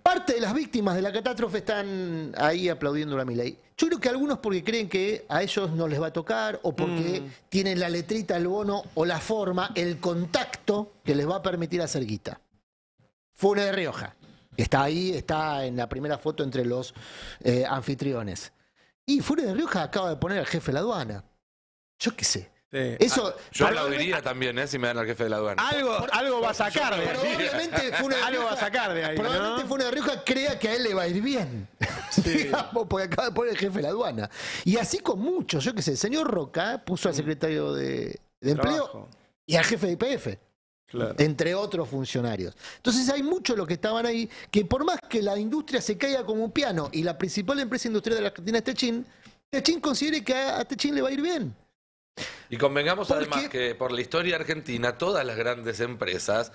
Parte de las víctimas de la catástrofe están ahí aplaudiendo a Milei. Yo creo que algunos porque creen que a ellos no les va a tocar o porque mm. tienen la letrita, el bono o la forma, el contacto que les va a permitir hacer guita. Fue de Rioja. Está ahí, está en la primera foto entre los eh, anfitriones. Y Funes de Rioja acaba de poner al jefe de la aduana. Yo qué sé. Eso, ah, yo eh, también, eh, si me dan al jefe de la aduana. Algo, va a sacar de ahí. Probablemente fue de Rioja crea que a él le va a ir bien. porque acaba de poner el jefe de la aduana. Y así con muchos, yo qué sé, el señor Roca puso al mm. secretario de, Empleo y al jefe de IPF. entre otros funcionarios. Entonces hay muchos los que estaban ahí que por más que la industria se caiga como un piano y la principal empresa industrial de la Argentina es Techin, Techin considere que a Techin le va a ir bien. Y convengamos además que por la historia argentina todas las grandes empresas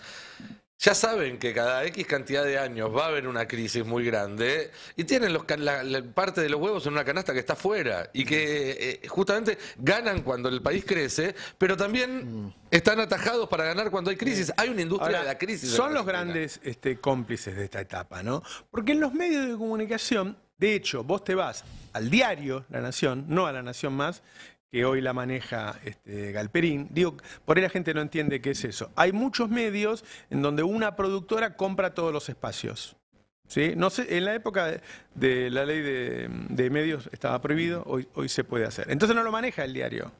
ya saben que cada X cantidad de años va a haber una crisis muy grande y tienen los, la, parte de los huevos en una canasta que está fuera y que eh, justamente ganan cuando el país crece, pero también mm. están atajados para ganar cuando hay crisis. Hay una industria de la crisis. Son los grandes este, cómplices de esta etapa, ¿no? Porque en los medios de comunicación, de hecho, vos te vas al diario La Nación, no a La Nación más, que hoy la maneja este, Galperín. Digo, por ahí la gente no entiende qué es eso. Hay muchos medios en donde una productora compra todos los espacios. ¿sí? No en la época de la ley de, medios estaba prohibido, hoy, hoy se puede hacer. Entonces no lo maneja el diario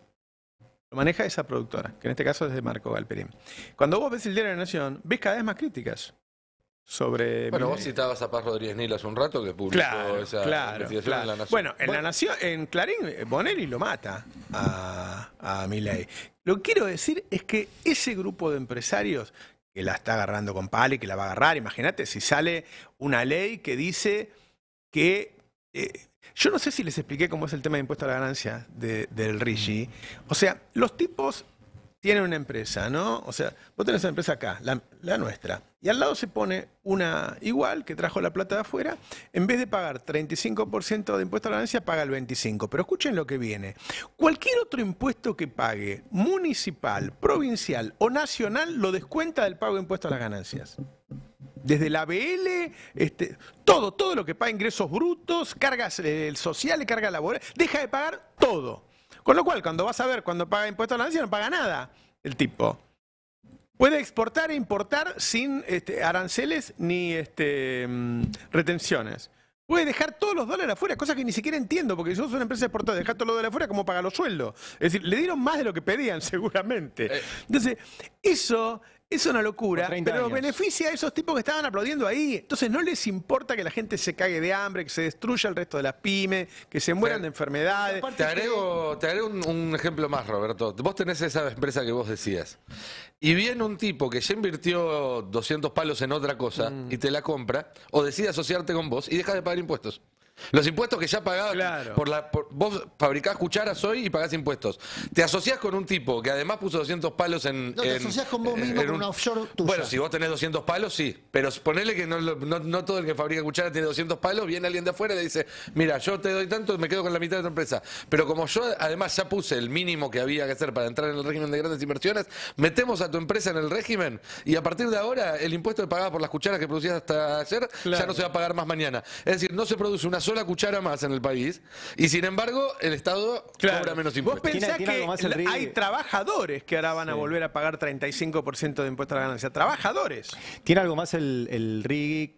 lo maneja esa productora, que en este caso es de Marco Galperín. Cuando vos ves el diario de la Nación, ves cada vez más críticas sobre... Bueno, vos citabas a Paz Rodríguez Nil hace un rato que publicó esa claro, en La Nación. Bueno, en La Nación, en Clarín, Bonelli lo mata a, a Lo que quiero decir es que ese grupo de empresarios que la está agarrando con pali que la va a agarrar, imagínate si sale una ley que dice que... Eh, yo no sé si les expliqué cómo es el tema de impuesto a la ganancia del Rigi. O sea, los tipos tienen una empresa, ¿no? O sea, vos tenés una empresa acá, la, nuestra, y al lado se pone una igual que trajo la plata de afuera, en vez de pagar 35% de impuesto a la ganancia, paga el 25%. Pero escuchen lo que viene. Cualquier otro impuesto que pague, municipal, provincial o nacional, lo descuenta del pago de impuesto a las ganancias desde la ABL, este, todo, todo lo que paga ingresos brutos, cargas eh, social, sociales, cargas laborales, deja de pagar todo. Con lo cual, cuando vas a ver, cuando paga impuestos a la nación, no paga nada el tipo. Puede exportar e importar sin este, aranceles ni este, mm, retenciones. Puede dejar todos los dólares afuera, cosa que ni siquiera entiendo, porque si sos una empresa exportadora, dejar todos los dólares afuera, ¿cómo pagar los sueldos? Es decir, le dieron más de lo que pedían, seguramente. Eh. Entonces, eso es una locura, pero beneficia a esos tipos que estaban aplaudiendo ahí. Entonces no les importa que la gente se cague de hambre, que se destruya el resto de las pymes, que se mueran de enfermedades. Te agrego, un, ejemplo más, Roberto. Vos tenés esa empresa que vos decías. Y viene un tipo que ya invirtió 200 palos en otra cosa mm. y te la compra, o decide asociarte con vos y deja de pagar impuestos. Los impuestos que ya pagabas. Por la, vos fabricás cucharas hoy y pagás impuestos. Te asociás con un tipo que además puso 200 palos en. No, te con vos mismo, con un, offshore Bueno, si vos tenés 200 palos, sí. Pero ponele que no, no, todo el que fabrica cucharas tiene 200 palos. Viene alguien de afuera y le dice: Mira, yo te doy tanto, me quedo con la mitad de tu empresa. Pero como yo además ya puse el mínimo que había que hacer para entrar en el régimen de grandes inversiones, metemos a tu empresa en el régimen y a partir de ahora el impuesto que pagaba por las cucharas que producías hasta ayer ya no se va a pagar más mañana. Es decir, no se produce una sola cuchara más en el país y sin embargo el Estado cobra menos impuestos. ¿Vos pensás que hay trabajadores que ahora van a volver a pagar 35% de impuestos a la ganancia? Trabajadores. ¿Tiene algo más el, el RIGI?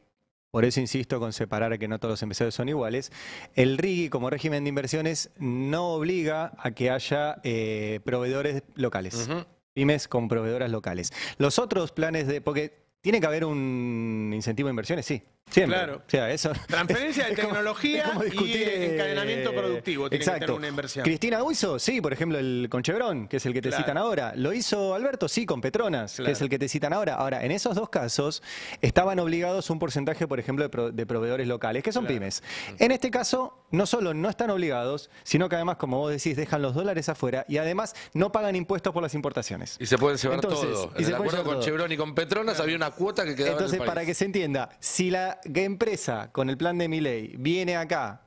Por eso insisto con separar que no todos los empresarios son iguales. El RIGI como régimen de inversiones no obliga a que haya eh, proveedores locales. Pymes con proveedoras locales. Los otros planes de... Porque tiene que haber un incentivo a inversiones, sí. Claro. eso, Transferencia de tecnología y eh, encadenamiento productivo. Tiene Que tener una inversión. Cristina Huizo, sí, por ejemplo, el con que es el que te citan ahora. Lo hizo Alberto, sí, con Petronas, que es el que te citan ahora. Ahora, en esos dos casos, estaban obligados un porcentaje, por ejemplo, de, proveedores locales, que son pymes. En este caso, no solo no están obligados, sino que además, como vos decís, dejan los dólares afuera y además no pagan impuestos por las importaciones. Y se pueden llevar todo. y el acuerdo con Chevron y con Petronas había una cuota que quedaba Entonces, para que se entienda, si la qué empresa con el plan de mi ley viene acá,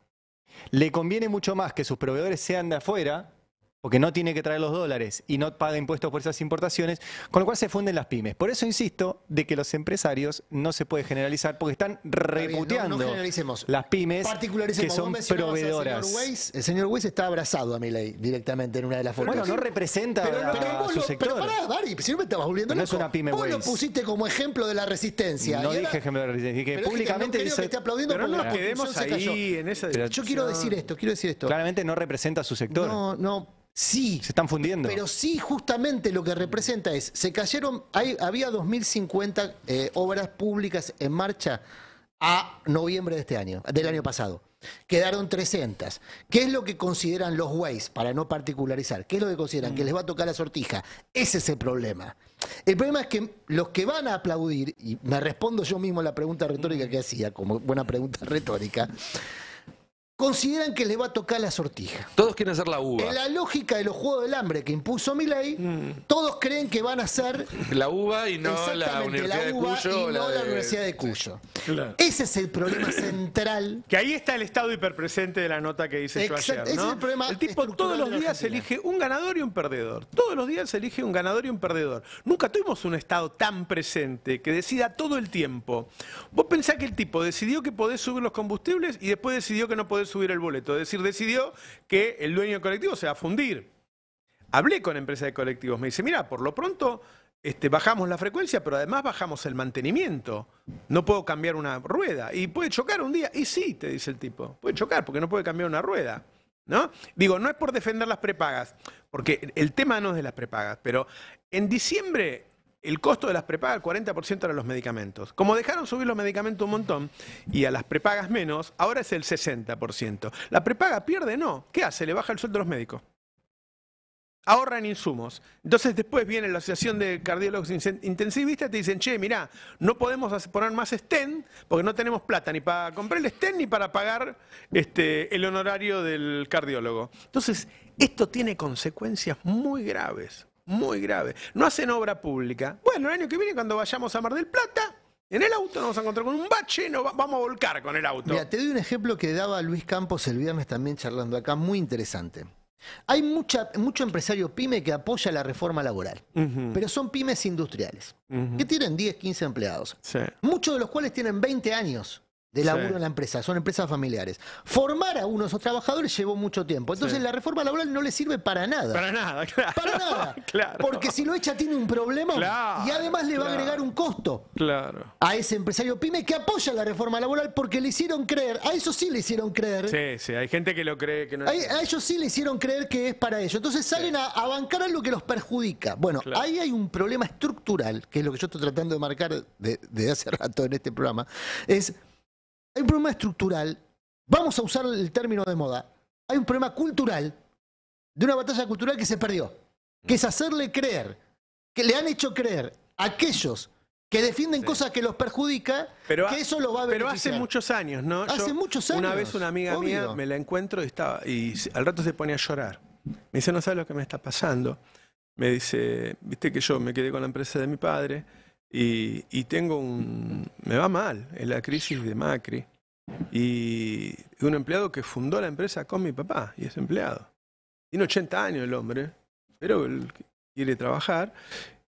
le conviene mucho más que sus proveedores sean de afuera, porque no tiene que traer los dólares y no paga impuestos por esas importaciones, con lo cual se funden las pymes. Por eso insisto de que los empresarios no se puede generalizar porque están reputeando las pymes que son proveedoras. el señor Weiss está abrazado a mi ley directamente en una de las fotos. Bueno, no representa a, su sector. Pero pará, Dari, si no me estabas volviendo No es una pyme Vos lo pusiste como ejemplo de la resistencia. No dije ejemplo de la resistencia. Que públicamente es que esté aplaudiendo pero no nos quedemos ahí en esa Yo quiero decir esto, quiero decir esto. Claramente no representa a su sector. No, no Sí. Se están fundiendo. Pero sí, justamente lo que representa es, se cayeron, había 2.050 eh, obras públicas en marcha a noviembre de este año, del año pasado. Quedaron 300. ¿Qué es lo que consideran los güeyes, para no particularizar? ¿Qué es lo que consideran? Que mm. les va a tocar la sortija. Ese es el problema. El problema es que los que van a aplaudir, y me respondo yo mismo a la pregunta retórica que hacía, como buena pregunta retórica, consideran que le va a tocar la sortija. Todos quieren hacer la uva. En la lógica de los Juegos del Hambre que impuso mi mm. todos creen que van a hacer... La uva y no la Universidad de Cuyo. Universidad de Cuyo. Ese es el problema central. Que ahí está el estado hiperpresente de la nota que dice Joachim. ese es el problema El tipo todos los días elige un ganador y un perdedor. Todos los días elige un ganador y un perdedor. Nunca tuvimos un estado tan presente que decida todo el tiempo. Vos pensás que el tipo decidió que podés subir los combustibles y después decidió que no podés subir el boleto. Es decir, decidió que el dueño del colectivo se va a fundir. Hablé con empresa de colectivos, me dice, mira, por lo pronto este, bajamos la frecuencia, pero además bajamos el mantenimiento. No puedo cambiar una rueda. Y puede chocar un día. Y sí, te dice el tipo, puede chocar porque no puede cambiar una rueda. ¿No? Digo, no es por defender las prepagas, porque el tema no es de las prepagas, pero en diciembre el costo de las prepagas, el 40% eran los medicamentos. Como dejaron subir los medicamentos un montón y a las prepagas menos, ahora es el 60%. ¿La prepaga pierde? No. ¿Qué hace? Le baja el sueldo a los médicos. en insumos. Entonces después viene la Asociación de Cardiólogos Intensivistas y te dicen, che, mirá, no podemos poner más estén porque no tenemos plata ni para comprar el estén ni para pagar este, el honorario del cardiólogo. Entonces, esto tiene consecuencias muy graves muy grave. No hacen obra pública. Bueno, el año que viene, cuando vayamos a Mar del Plata, en el auto nos vamos a encontrar con un bache, y nos vamos a volcar con el auto. Mira, te doy un ejemplo que daba Luis Campos el viernes también charlando acá, muy interesante. Hay mucha, mucho empresario pyme que apoya la reforma laboral, pero son pymes industriales, que tienen 10, 15 empleados, muchos de los cuales tienen 20 años de laburo en la empresa, son empresas familiares. Formar a unos trabajadores llevó mucho tiempo. Entonces la reforma laboral no le sirve para nada. Para nada, claro. Para nada. Porque si lo echa tiene un problema y además le va a agregar un costo claro. a ese empresario pyme que apoya la reforma laboral porque le hicieron creer, a eso sí le hicieron creer. Sí, sí, hay gente que lo cree que no. A, ellos sí le hicieron creer que es para ellos. Entonces salen a, bancar a lo que los perjudica. Bueno, ahí hay un problema estructural, que es lo que yo estoy tratando de marcar desde de hace rato en este programa, es hay un problema estructural, vamos a usar el término de moda, hay un problema cultural, de una batalla cultural que se perdió, que es hacerle creer, que le han hecho creer a aquellos que defienden cosas que los perjudica, pero, que eso lo va a beneficiar. Pero hace muchos años, ¿no? Hace muchos años. Una vez una amiga mía me la encuentro y estaba y al rato se pone a llorar. Me dice, "No sabes lo que me está pasando." Me dice, "Viste que yo me quedé con la empresa de mi padre." Y, tengo un... me va mal en la crisis de Macri. Y un empleado que fundó la empresa con mi papá, y es empleado. Tiene 80 años el hombre, pero él quiere trabajar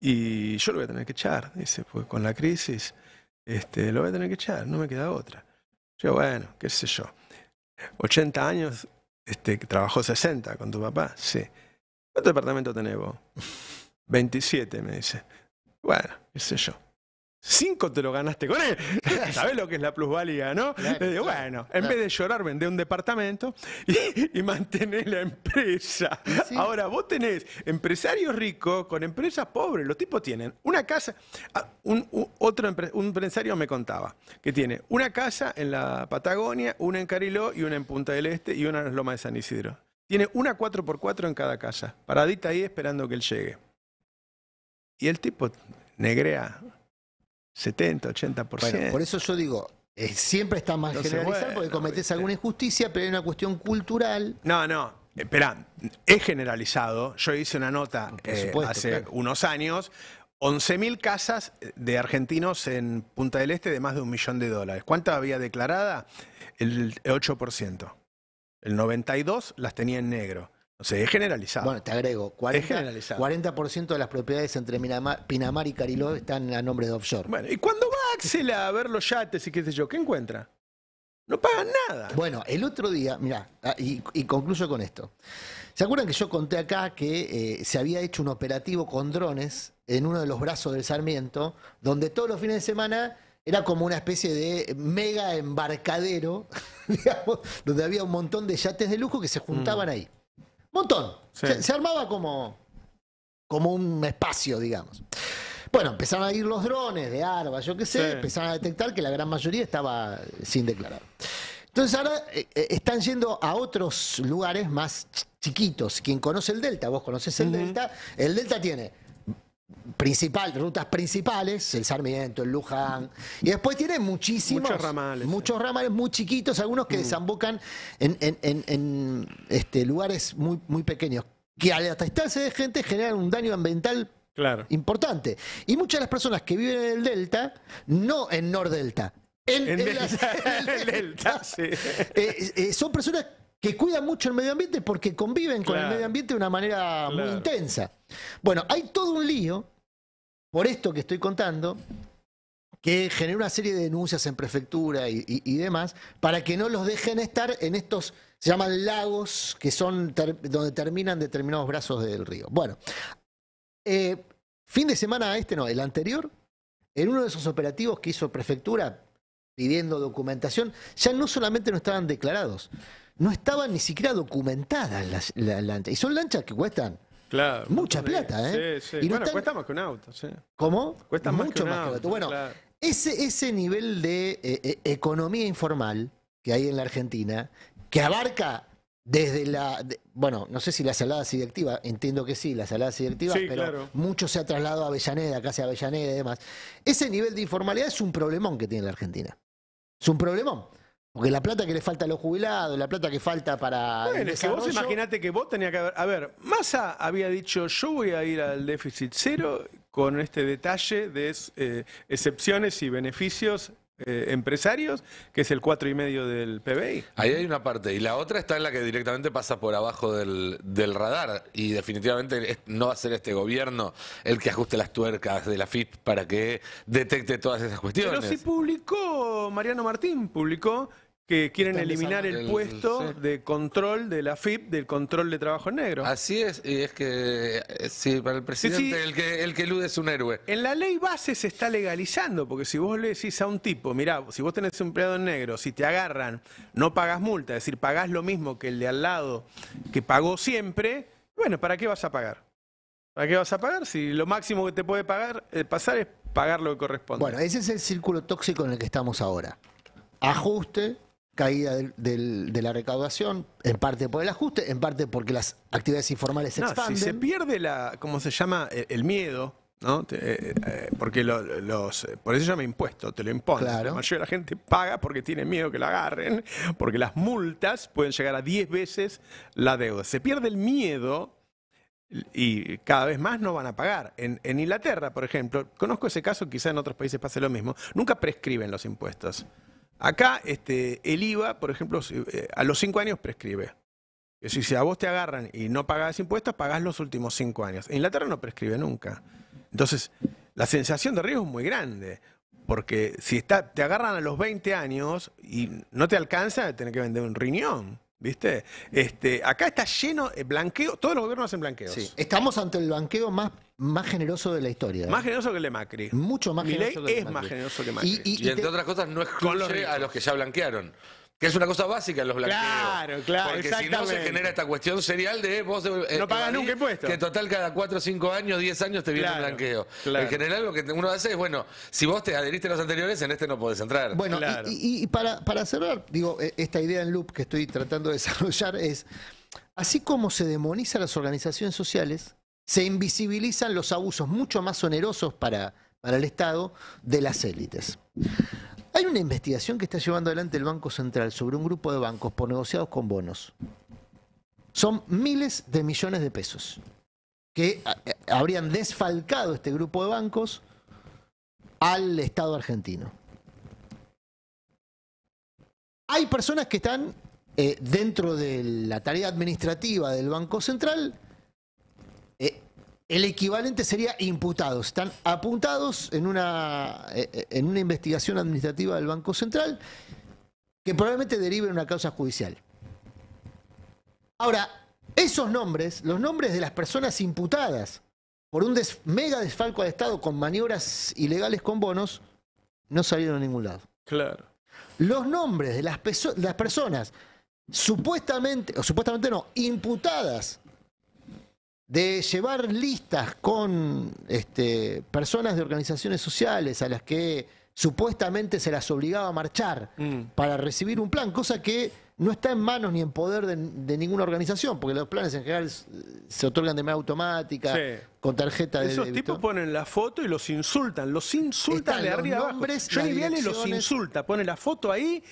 y yo lo voy a tener que echar, dice, pues con la crisis este, lo voy a tener que echar, no me queda otra. Yo, bueno, qué sé yo. 80 años, este, trabajó 60 con tu papá, sí. ¿Cuánto departamento tenés vos? 27, me dice. Bueno, qué sé yo. Cinco te lo ganaste con él. ¿Sabes lo que es la plusvalía, no? digo, eh, bueno, en vez de llorar, vendé un departamento y, y la empresa. Ahora, vos tenés empresarios ricos con empresas pobres. Los tipos tienen una casa. Ah, un, empresario me contaba que tiene una casa en la Patagonia, una en Cariló y una en Punta del Este y una en Loma de San Isidro. Tiene una 4x4 en cada casa, paradita ahí esperando que él llegue. Y el tipo negrea 70, 80%. por eso yo digo, eh, siempre está más generalizado porque cometés alguna injusticia, pero es una cuestión cultural. No, no, espera, es generalizado. Yo hice una nota eh, hace unos años. 11.000 casas de argentinos en Punta del Este de más de un millón de dólares. ¿Cuántas había declarada? El 8%. El 92 las tenía en negro. O sea, es generalizado. Bueno, te agrego, 40, de las propiedades entre Pinamar y Cariló están a nombre de offshore. Bueno, ¿y cuando va Axel a ver los yates y qué sé yo, qué encuentra? No pagan nada. Bueno, el otro día, mirá, ah, y, concluyo con esto. ¿Se acuerdan que yo conté acá que eh, se había hecho un operativo con drones en uno de los brazos del Sarmiento, donde todos los fines de semana era como una especie de mega embarcadero, digamos, donde había un montón de yates de lujo que se juntaban mm. ahí montón. Se, armaba como, como un espacio, digamos. Bueno, empezaron a ir los drones de Arba, yo qué sé, empezaron a detectar que la gran mayoría estaba sin declarar. Entonces ahora eh, eh, están yendo a otros lugares más chiquitos. Quien conoce el Delta, vos conoces el Delta, el Delta tiene principal, rutas principales, el Sarmiento, el Luján, y después tiene muchísimos muchos ramales, muchos ramales muy chiquitos, algunos que mm. desembocan en, este, lugares muy, muy pequeños, que al distancia de gente generan un daño ambiental claro. importante. Y muchas de las personas que viven en el delta, no en Nordelta, delta, en delta, son personas que cuidan mucho el medio ambiente porque conviven con el medio ambiente de una manera muy intensa. Bueno, hay todo un lío, por esto que estoy contando, que genera una serie de denuncias en prefectura y, demás, para que no los dejen estar en estos, se llaman lagos, que son donde terminan determinados brazos del río. Bueno, eh, fin de semana este, no, el anterior, en uno de esos operativos que hizo prefectura pidiendo documentación, ya no solamente no estaban declarados, no estaban ni siquiera documentadas las, lanchas. Y son lanchas que cuestan Mucha plata, ¿eh? Y no cuesta más que un auto, sí. ¿Cómo? Cuesta más que un auto, Bueno, ese, nivel de eh, eh, economía informal que hay en la Argentina, que abarca desde la... bueno, no sé si la salada sigue activa, entiendo que sí, la saladas sigue activa, pero mucho se ha trasladado a Avellaneda, casi a Avellaneda y demás. Ese nivel de informalidad es un problemón que tiene la Argentina. Es un problemón. Porque la plata que le falta a los jubilados, la plata que falta para. Bueno, es que vos imaginate que vos tenías que haber. A ver, Massa había dicho: Yo voy a ir al déficit cero con este detalle de eh, excepciones y beneficios eh, empresarios, que es el cuatro y medio del PBI. Ahí hay una parte. Y la otra está en la que directamente pasa por abajo del, radar. Y definitivamente no va a ser este gobierno el que ajuste las tuercas de la FIP para que detecte todas esas cuestiones. Pero sí publicó, Mariano Martín publicó que quieren eliminar el, puesto de control de la FIP, del control de trabajo negro. Así es, y es que eh, sí, para el presidente El, que, elude es un héroe. En la ley base se está legalizando, porque si vos le decís a un tipo, mirá, si vos tenés un empleado en negro, si te agarran, no pagás multa, es decir, pagás lo mismo que el de al lado que pagó siempre, bueno, ¿para qué vas a pagar? ¿Para qué vas a pagar? Si lo máximo que te puede pagar, eh, pasar es pagar lo que corresponde. Bueno, ese es el círculo tóxico en el que estamos ahora. Ajuste, caída del, de la recaudación, en parte por el ajuste, en parte porque las actividades informales se no, Si se pierde la, ¿cómo se llama? E, el, miedo, ¿no? Eh, eh, porque los, eh, por eso se llama impuesto, te lo imponen. La mayoría de la gente paga porque tiene miedo que la agarren, porque las multas pueden llegar a 10 veces la deuda. Se pierde el miedo y cada vez más no van a pagar. En, en Inglaterra, por ejemplo, conozco ese caso, quizá en otros países pase lo mismo, nunca prescriben los impuestos. Acá este, el IVA, por ejemplo, eh, a los cinco años prescribe. Es decir, si a vos te agarran y no pagás impuestos, pagás los últimos cinco años. En Inglaterra no prescribe nunca. Entonces, la sensación de riesgo es muy grande, porque si está, te agarran a los 20 años y no te alcanza, tener que vender un riñón. ¿Viste? Este, acá está lleno de eh, blanqueo, todos los gobiernos hacen blanqueos. Sí. Estamos ante el blanqueo más más generoso de la historia. Más generoso que le Macri. Mucho más generoso. Que Macri. más generoso que Y, entre otras cosas, no excluye a los que ya blanquearon. Que es una cosa básica en los blanqueos. Claro, claro. Porque si no se genera esta cuestión serial de eh, vos. Eh, no pagas eh, nunca impuestos. Que total cada 4, 5 años, 10 años te viene blanqueo. En general lo que uno hace es, bueno, si vos te adheriste a los anteriores, en este no podés entrar. Bueno, y, para, para cerrar, digo, e-, esta idea en loop que estoy tratando de desarrollar es. Así como se demoniza las organizaciones sociales, se invisibilizan los abusos mucho más onerosos para, el Estado de las élites. Hay una investigación que está llevando adelante el Banco Central sobre un grupo de bancos por negociados con bonos. Son miles de millones de pesos que eh, eh, habrían desfalcado este grupo de bancos al Estado argentino. Hay personas que están eh, dentro de la tarea administrativa del Banco Central eh, el equivalente sería imputados. Están apuntados en una, eh, eh, en una investigación administrativa del Banco Central que probablemente derive en una causa judicial. Ahora, esos nombres, los nombres de las personas imputadas por un mega desfalco al Estado con maniobras ilegales con bonos, no salieron a ningún lado. Claro. Los nombres de las personas supuestamente, o supuestamente no, imputadas de llevar listas con este, personas de organizaciones sociales a las que supuestamente se las obligaba a marchar mm. para recibir un plan, cosa que no está en manos ni en poder de, ninguna organización, porque los planes en general se otorgan de manera automática, con tarjeta de Esos tipos ponen la foto y los insultan, los insultan de arriba abajo. Johnny Viale los insulta, pone la foto ahí,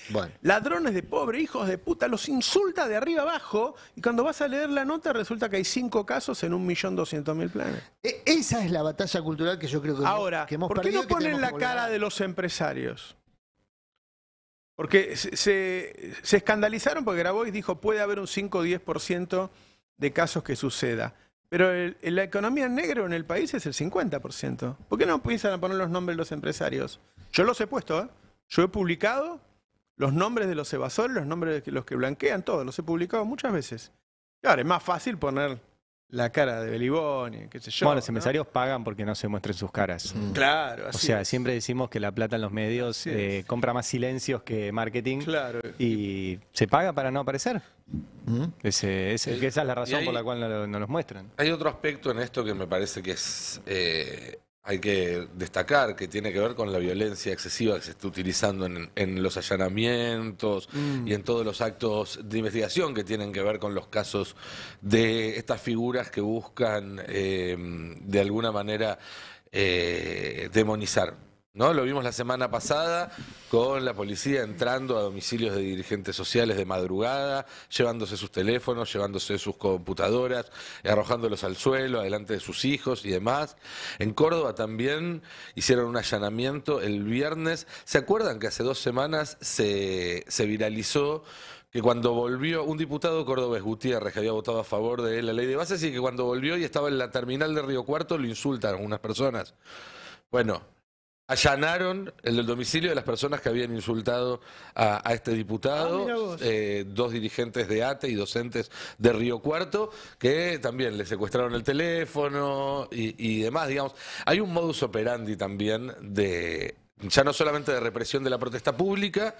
ladrones de pobre, hijos de puta, los insulta de arriba abajo, y cuando vas a leer la nota resulta que hay cinco casos en un millón doscientos mil planes. E, esa es la batalla cultural que yo creo que, que hemos perdido. Ahora, ¿por qué no ponen la cara de los empresarios? Porque se, escandalizaron porque Grabois dijo, puede haber un 5 o 10% de casos que suceda. Pero la economía negro en el país es el 50%. ¿Por qué no piensan a poner los nombres de los empresarios? Yo los he puesto, ¿eh? Yo he publicado los nombres de los evasores, los nombres de los que blanquean, todos. Los he publicado muchas veces. Claro, es más fácil poner la cara de Beliboni, qué sé yo. Bueno, los empresarios pagan porque no se muestren sus caras. Mm. Claro, así O sea, siempre decimos que la plata en los medios eh, compra más silencios que marketing. Claro. Y se paga para no aparecer. Mm. esa es la razón por la cual no, los muestran. Hay otro aspecto en esto que me parece que es eh, hay que destacar que tiene que ver con la violencia excesiva que se está utilizando en, los allanamientos mm. y en todos los actos de investigación que tienen que ver con los casos de estas figuras que buscan eh, de alguna manera eh, demonizar ¿no? Lo vimos la semana pasada con la policía entrando a domicilios de dirigentes sociales de madrugada, llevándose sus teléfonos, llevándose sus computadoras, arrojándolos al suelo, adelante de sus hijos y demás. En Córdoba también hicieron un allanamiento el viernes. ¿Se acuerdan que hace dos semanas se, viralizó que cuando volvió un diputado cordobés Gutiérrez que había votado a favor de la ley de bases y que cuando volvió y estaba en la terminal de Río Cuarto lo insultan algunas personas? Bueno, Allanaron el domicilio de las personas que habían insultado a, este diputado, ah, eh, dos dirigentes de ATE y docentes de Río Cuarto, que también le secuestraron el teléfono y, y demás, digamos. Hay un modus operandi también de, ya no solamente de represión de la protesta pública,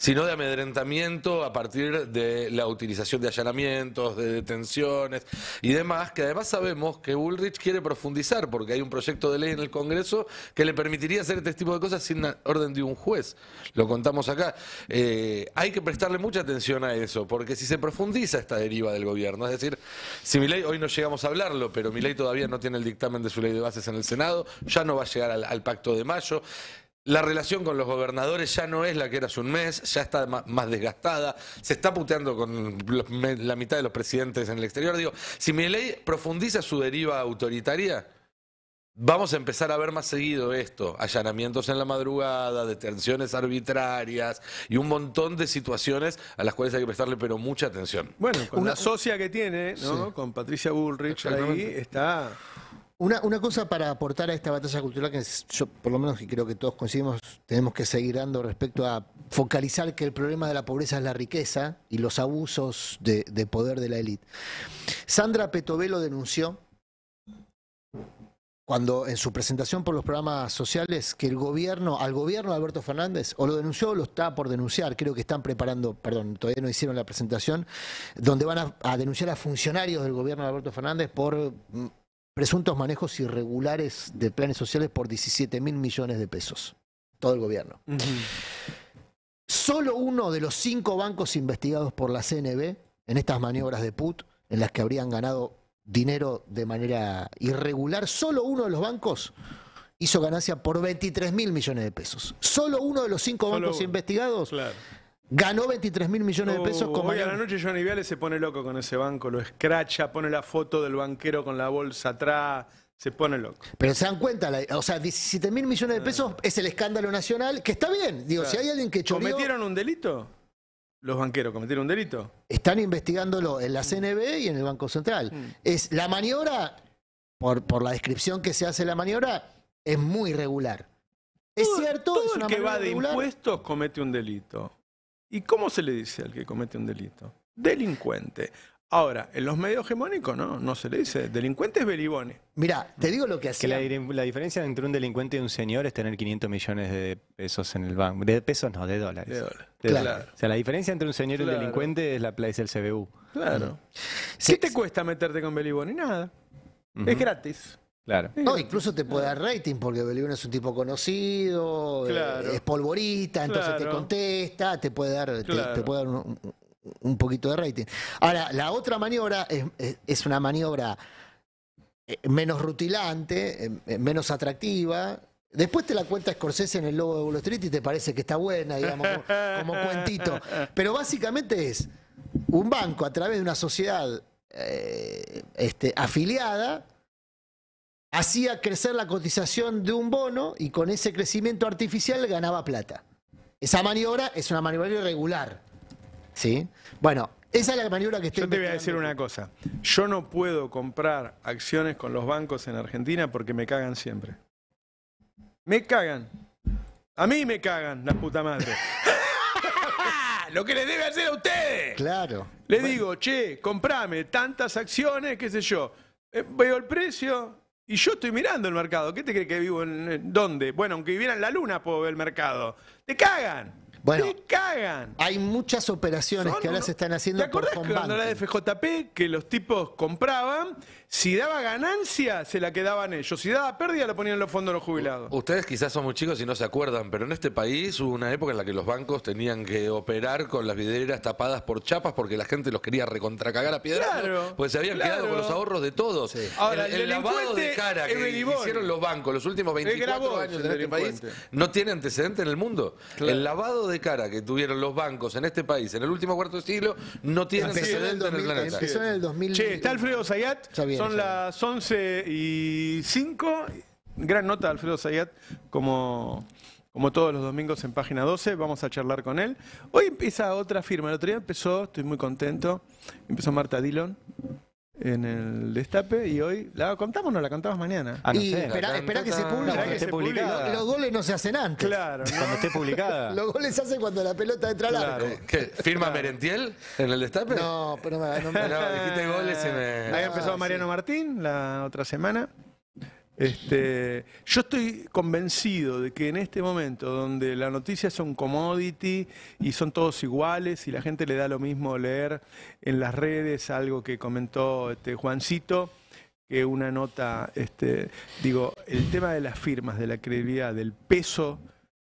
sino de amedrentamiento a partir de la utilización de allanamientos, de detenciones y demás, que además sabemos que Bullrich quiere profundizar porque hay un proyecto de ley en el Congreso que le permitiría hacer este tipo de cosas sin orden de un juez. Lo contamos acá. Eh, hay que prestarle mucha atención a eso, porque si se profundiza esta deriva del gobierno, es decir, si mi ley, hoy no llegamos a hablarlo, pero mi ley todavía no tiene el dictamen de su ley de bases en el Senado, ya no va a llegar al pacto de mayo. La relación con los gobernadores ya no es la que era hace un mes, ya está más desgastada, se está puteando con la mitad de los presidentes en el exterior. Digo, si mi ley profundiza su deriva autoritaria, vamos a empezar a ver más seguido esto, allanamientos en la madrugada, detenciones arbitrarias y un montón de situaciones a las cuales hay que prestarle pero mucha atención. Bueno, una socia que tiene, ¿no? Con Patricia Bullrich ahí está una, cosa para aportar a esta batalla cultural que yo por lo menos creo que todos coincidimos, tenemos que seguir dando respecto a focalizar que el problema de la pobreza es la riqueza y los abusos de, poder de la élite. Sandra Petovelo denunció cuando en su presentación por los programas sociales que el gobierno, al gobierno de Alberto Fernández, o lo denunció o lo está por denunciar, creo que están preparando, perdón, todavía no hicieron la presentación, donde van a denunciar a funcionarios del gobierno de Alberto Fernández por mm, presuntos manejos irregulares de planes sociales por 17 mil millones de pesos. Todo el gobierno. Solo uno de los cinco bancos investigados por la CNB en estas maniobras de put, en las que habrían ganado dinero de manera irregular, solo uno de los bancos hizo ganancia por 23 mil millones de pesos. Solo uno de los cinco bancos investigados Ganó 23 mil millones de pesos. con la noche Johnny Viales se pone loco con ese banco, lo escracha, pone la foto del banquero con la bolsa atrás, se pone loco. Pero se dan cuenta, o sea, 17 mil millones de pesos ah. es el escándalo nacional, que está bien. Digo, si hay alguien que ¿Cometieron un delito? ¿Los banqueros cometieron un delito? Están investigándolo en la CNB y en el Banco Central. Mm. Es la maniobra, por, por la descripción que se hace la maniobra, es muy irregular. es cierto, todo es una el que va de impuestos comete un delito. ¿Y cómo se le dice al que comete un delito? Delincuente. Ahora, en los medios hegemónicos no, no se le dice. Delincuente es belibone. Mira, te digo lo que hacía. Que la, diferencia entre un delincuente y un señor es tener 500 millones de pesos en el banco. De pesos no, de dólares. De dólares. claro. O sea, la diferencia entre un señor y un delincuente es, la, es del CBU. Claro. Mm. ¿Qué te cuesta meterte con Beliboni? Y nada. Es gratis. No, incluso te puede dar rating porque Belión es un tipo conocido, eh, es polvorita, entonces te contesta, te puede dar, te, puede dar un, poquito de rating. Ahora, la otra maniobra es, una maniobra eh, menos rutilante, em, em, menos atractiva, Después te la cuenta Scorsese en el logo de Wall Street y te parece que está buena, digamos, como, cuentito. Pero básicamente es un banco a través de una sociedad eh, este, afiliada hacía crecer la cotización de un bono y con ese crecimiento artificial ganaba plata. Esa maniobra es una maniobra irregular. ¿Sí? Bueno, esa es la maniobra que estoy Yo te voy a decir una cosa. Yo no puedo comprar acciones con los bancos en Argentina porque me cagan siempre. Me cagan. A mí me cagan, la puta madre. Lo que les debe hacer a ustedes. Claro. Le digo, che, comprame tantas acciones, qué sé yo. Eh, veo el precio, y yo estoy mirando el mercado. ¿Qué te crees que vivo en, dónde? Bueno, aunque viviera en la luna, puedo ver el mercado. ¡Te cagan! ¡Te cagan! Hay muchas operaciones que ahora se están haciendo por acordás de FJP que los tipos compraban si daba ganancia, se la quedaban ellos. Si daba pérdida, la ponían en los fondos los jubilados. Ustedes quizás son muy chicos y no se acuerdan, pero en este país hubo una época en la que los bancos tenían que operar con las vidrieras tapadas por chapas porque la gente los quería recontracagar a piedra. Claro, pues se habían quedado con los ahorros de todos. Ahora, el, lavado de cara que hicieron los bancos los últimos 24 años en este país no tiene antecedente en el mundo. El lavado de cara que tuvieron los bancos en este país en el último cuarto de siglo no tiene antecedente en el, planeta. Che, está Alfredo Zayat. bien. Son las 11 y 5. Gran nota Alfredo Zayat, como, como todos los domingos en página 12. Vamos a charlar con él. Hoy empieza otra firma. El otro día empezó, estoy muy contento. Empezó Marta Dillon en el destape y hoy la contamos o no la contamos mañana. Ah, y espera, que se publique. Los, goles no se hacen antes. Claro, cuando esté publicada. los goles se hacen cuando la pelota entra al arco. ¿Firma Merentiel en el destape? No, pero no, no me... no, dijiste goles y me... Ahí empezó Mariano Martín la otra semana. Este, yo estoy convencido de que en este momento donde las noticias son commodity y son todos iguales y la gente le da lo mismo leer en las redes algo que comentó este Juancito que una nota, este, digo, el tema de las firmas, de la credibilidad, del peso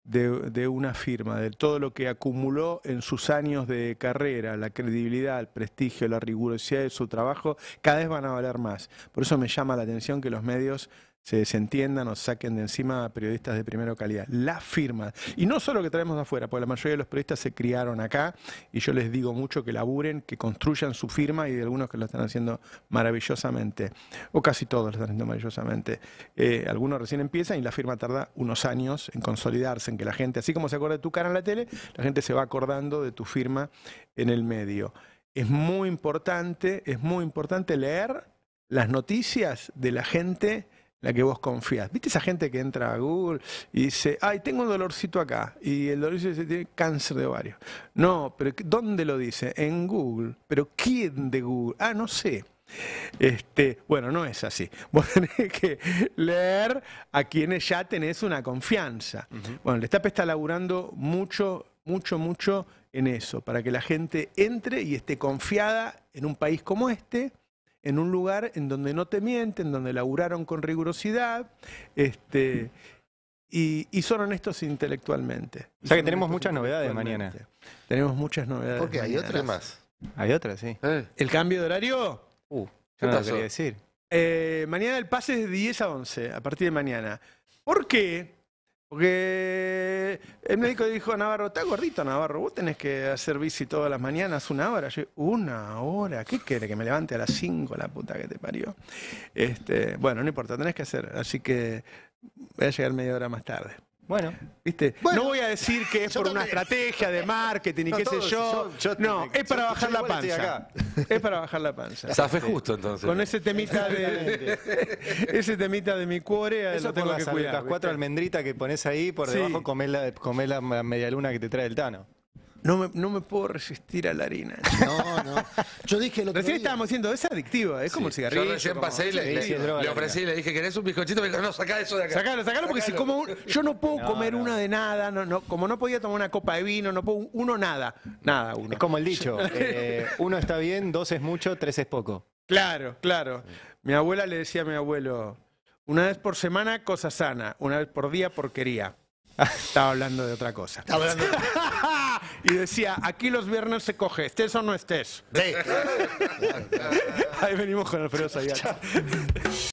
de una firma, de todo lo que acumuló en sus años de carrera, la credibilidad, el prestigio, la rigurosidad de su trabajo, cada vez van a valer más. Por eso me llama la atención que los medios se desentiendan o saquen de encima a periodistas de primera calidad. la firma Y no solo que traemos de afuera, porque la mayoría de los periodistas se criaron acá y yo les digo mucho que laburen, que construyan su firma y de algunos que lo están haciendo maravillosamente, o casi todos lo están haciendo maravillosamente. Eh, algunos recién empiezan y la firma tarda unos años en consolidarse, en que la gente, así como se acuerda de tu cara en la tele, la gente se va acordando de tu firma en el medio. Es muy importante, es muy importante leer las noticias de la gente la que vos confías. ¿Viste esa gente que entra a Google y dice, ay, tengo un dolorcito acá? Y el dolorcito dice, tiene cáncer de ovario. No, pero ¿dónde lo dice? En Google. ¿Pero quién de Google? Ah, no sé. Este, bueno, no es así. Vos tenés que leer a quienes ya tenés una confianza. Bueno, el ESTAP está laburando mucho, mucho, mucho en eso, para que la gente entre y esté confiada en un país como este, en un lugar en donde no te mienten, donde laburaron con rigurosidad este, y, son honestos intelectualmente. O sea que tenemos muchas novedades mañana. Tenemos muchas novedades. Porque hay otras más. Hay otras, sí. Eh. ¿El cambio de horario? Uh, no Lo quería decir. Eh, mañana el pase es de 10 a 11, a partir de mañana. ¿Por qué? Porque el médico dijo Navarro, está gordito Navarro, vos tenés que hacer bici todas las mañanas, una hora. Yo, una hora, ¿qué quiere? Que me levante a las cinco, la puta que te parió. Este, bueno, no importa, tenés que hacer. Así que voy a llegar media hora más tarde. Bueno. ¿Viste? no voy a decir que es por una estrategia de marketing y qué sé yo. no, es para bajar la panza. Es para bajar la panza. fue justo entonces. Con ese temita de ese temita de mi cuore Eso las cuatro almendritas que pones ahí por debajo la, comés la medialuna que te trae el Tano. No me, puedo resistir a la harina. No, no. Yo dije lo que. Recién estábamos diciendo, es adictivo, es como el cigarrillo. Yo recién pasé y le, le, le, ofrecí, le dije, ¿querés un bizcochito? Me no, saca eso de acá. Sacalo, sacalo, porque si como un, Yo no puedo comer una de nada, no, no, como no podía tomar una copa de vino, no puedo. Uno nada, nada uno. Es como el dicho: eh, uno está bien, dos es mucho, tres es poco. Claro, claro. Mi abuela le decía a mi abuelo: una vez por semana, cosa sana, una vez por día, porquería. Estaba hablando de otra cosa. y decía, aquí los viernes se coge, estés o no estés. Ahí venimos con frío sí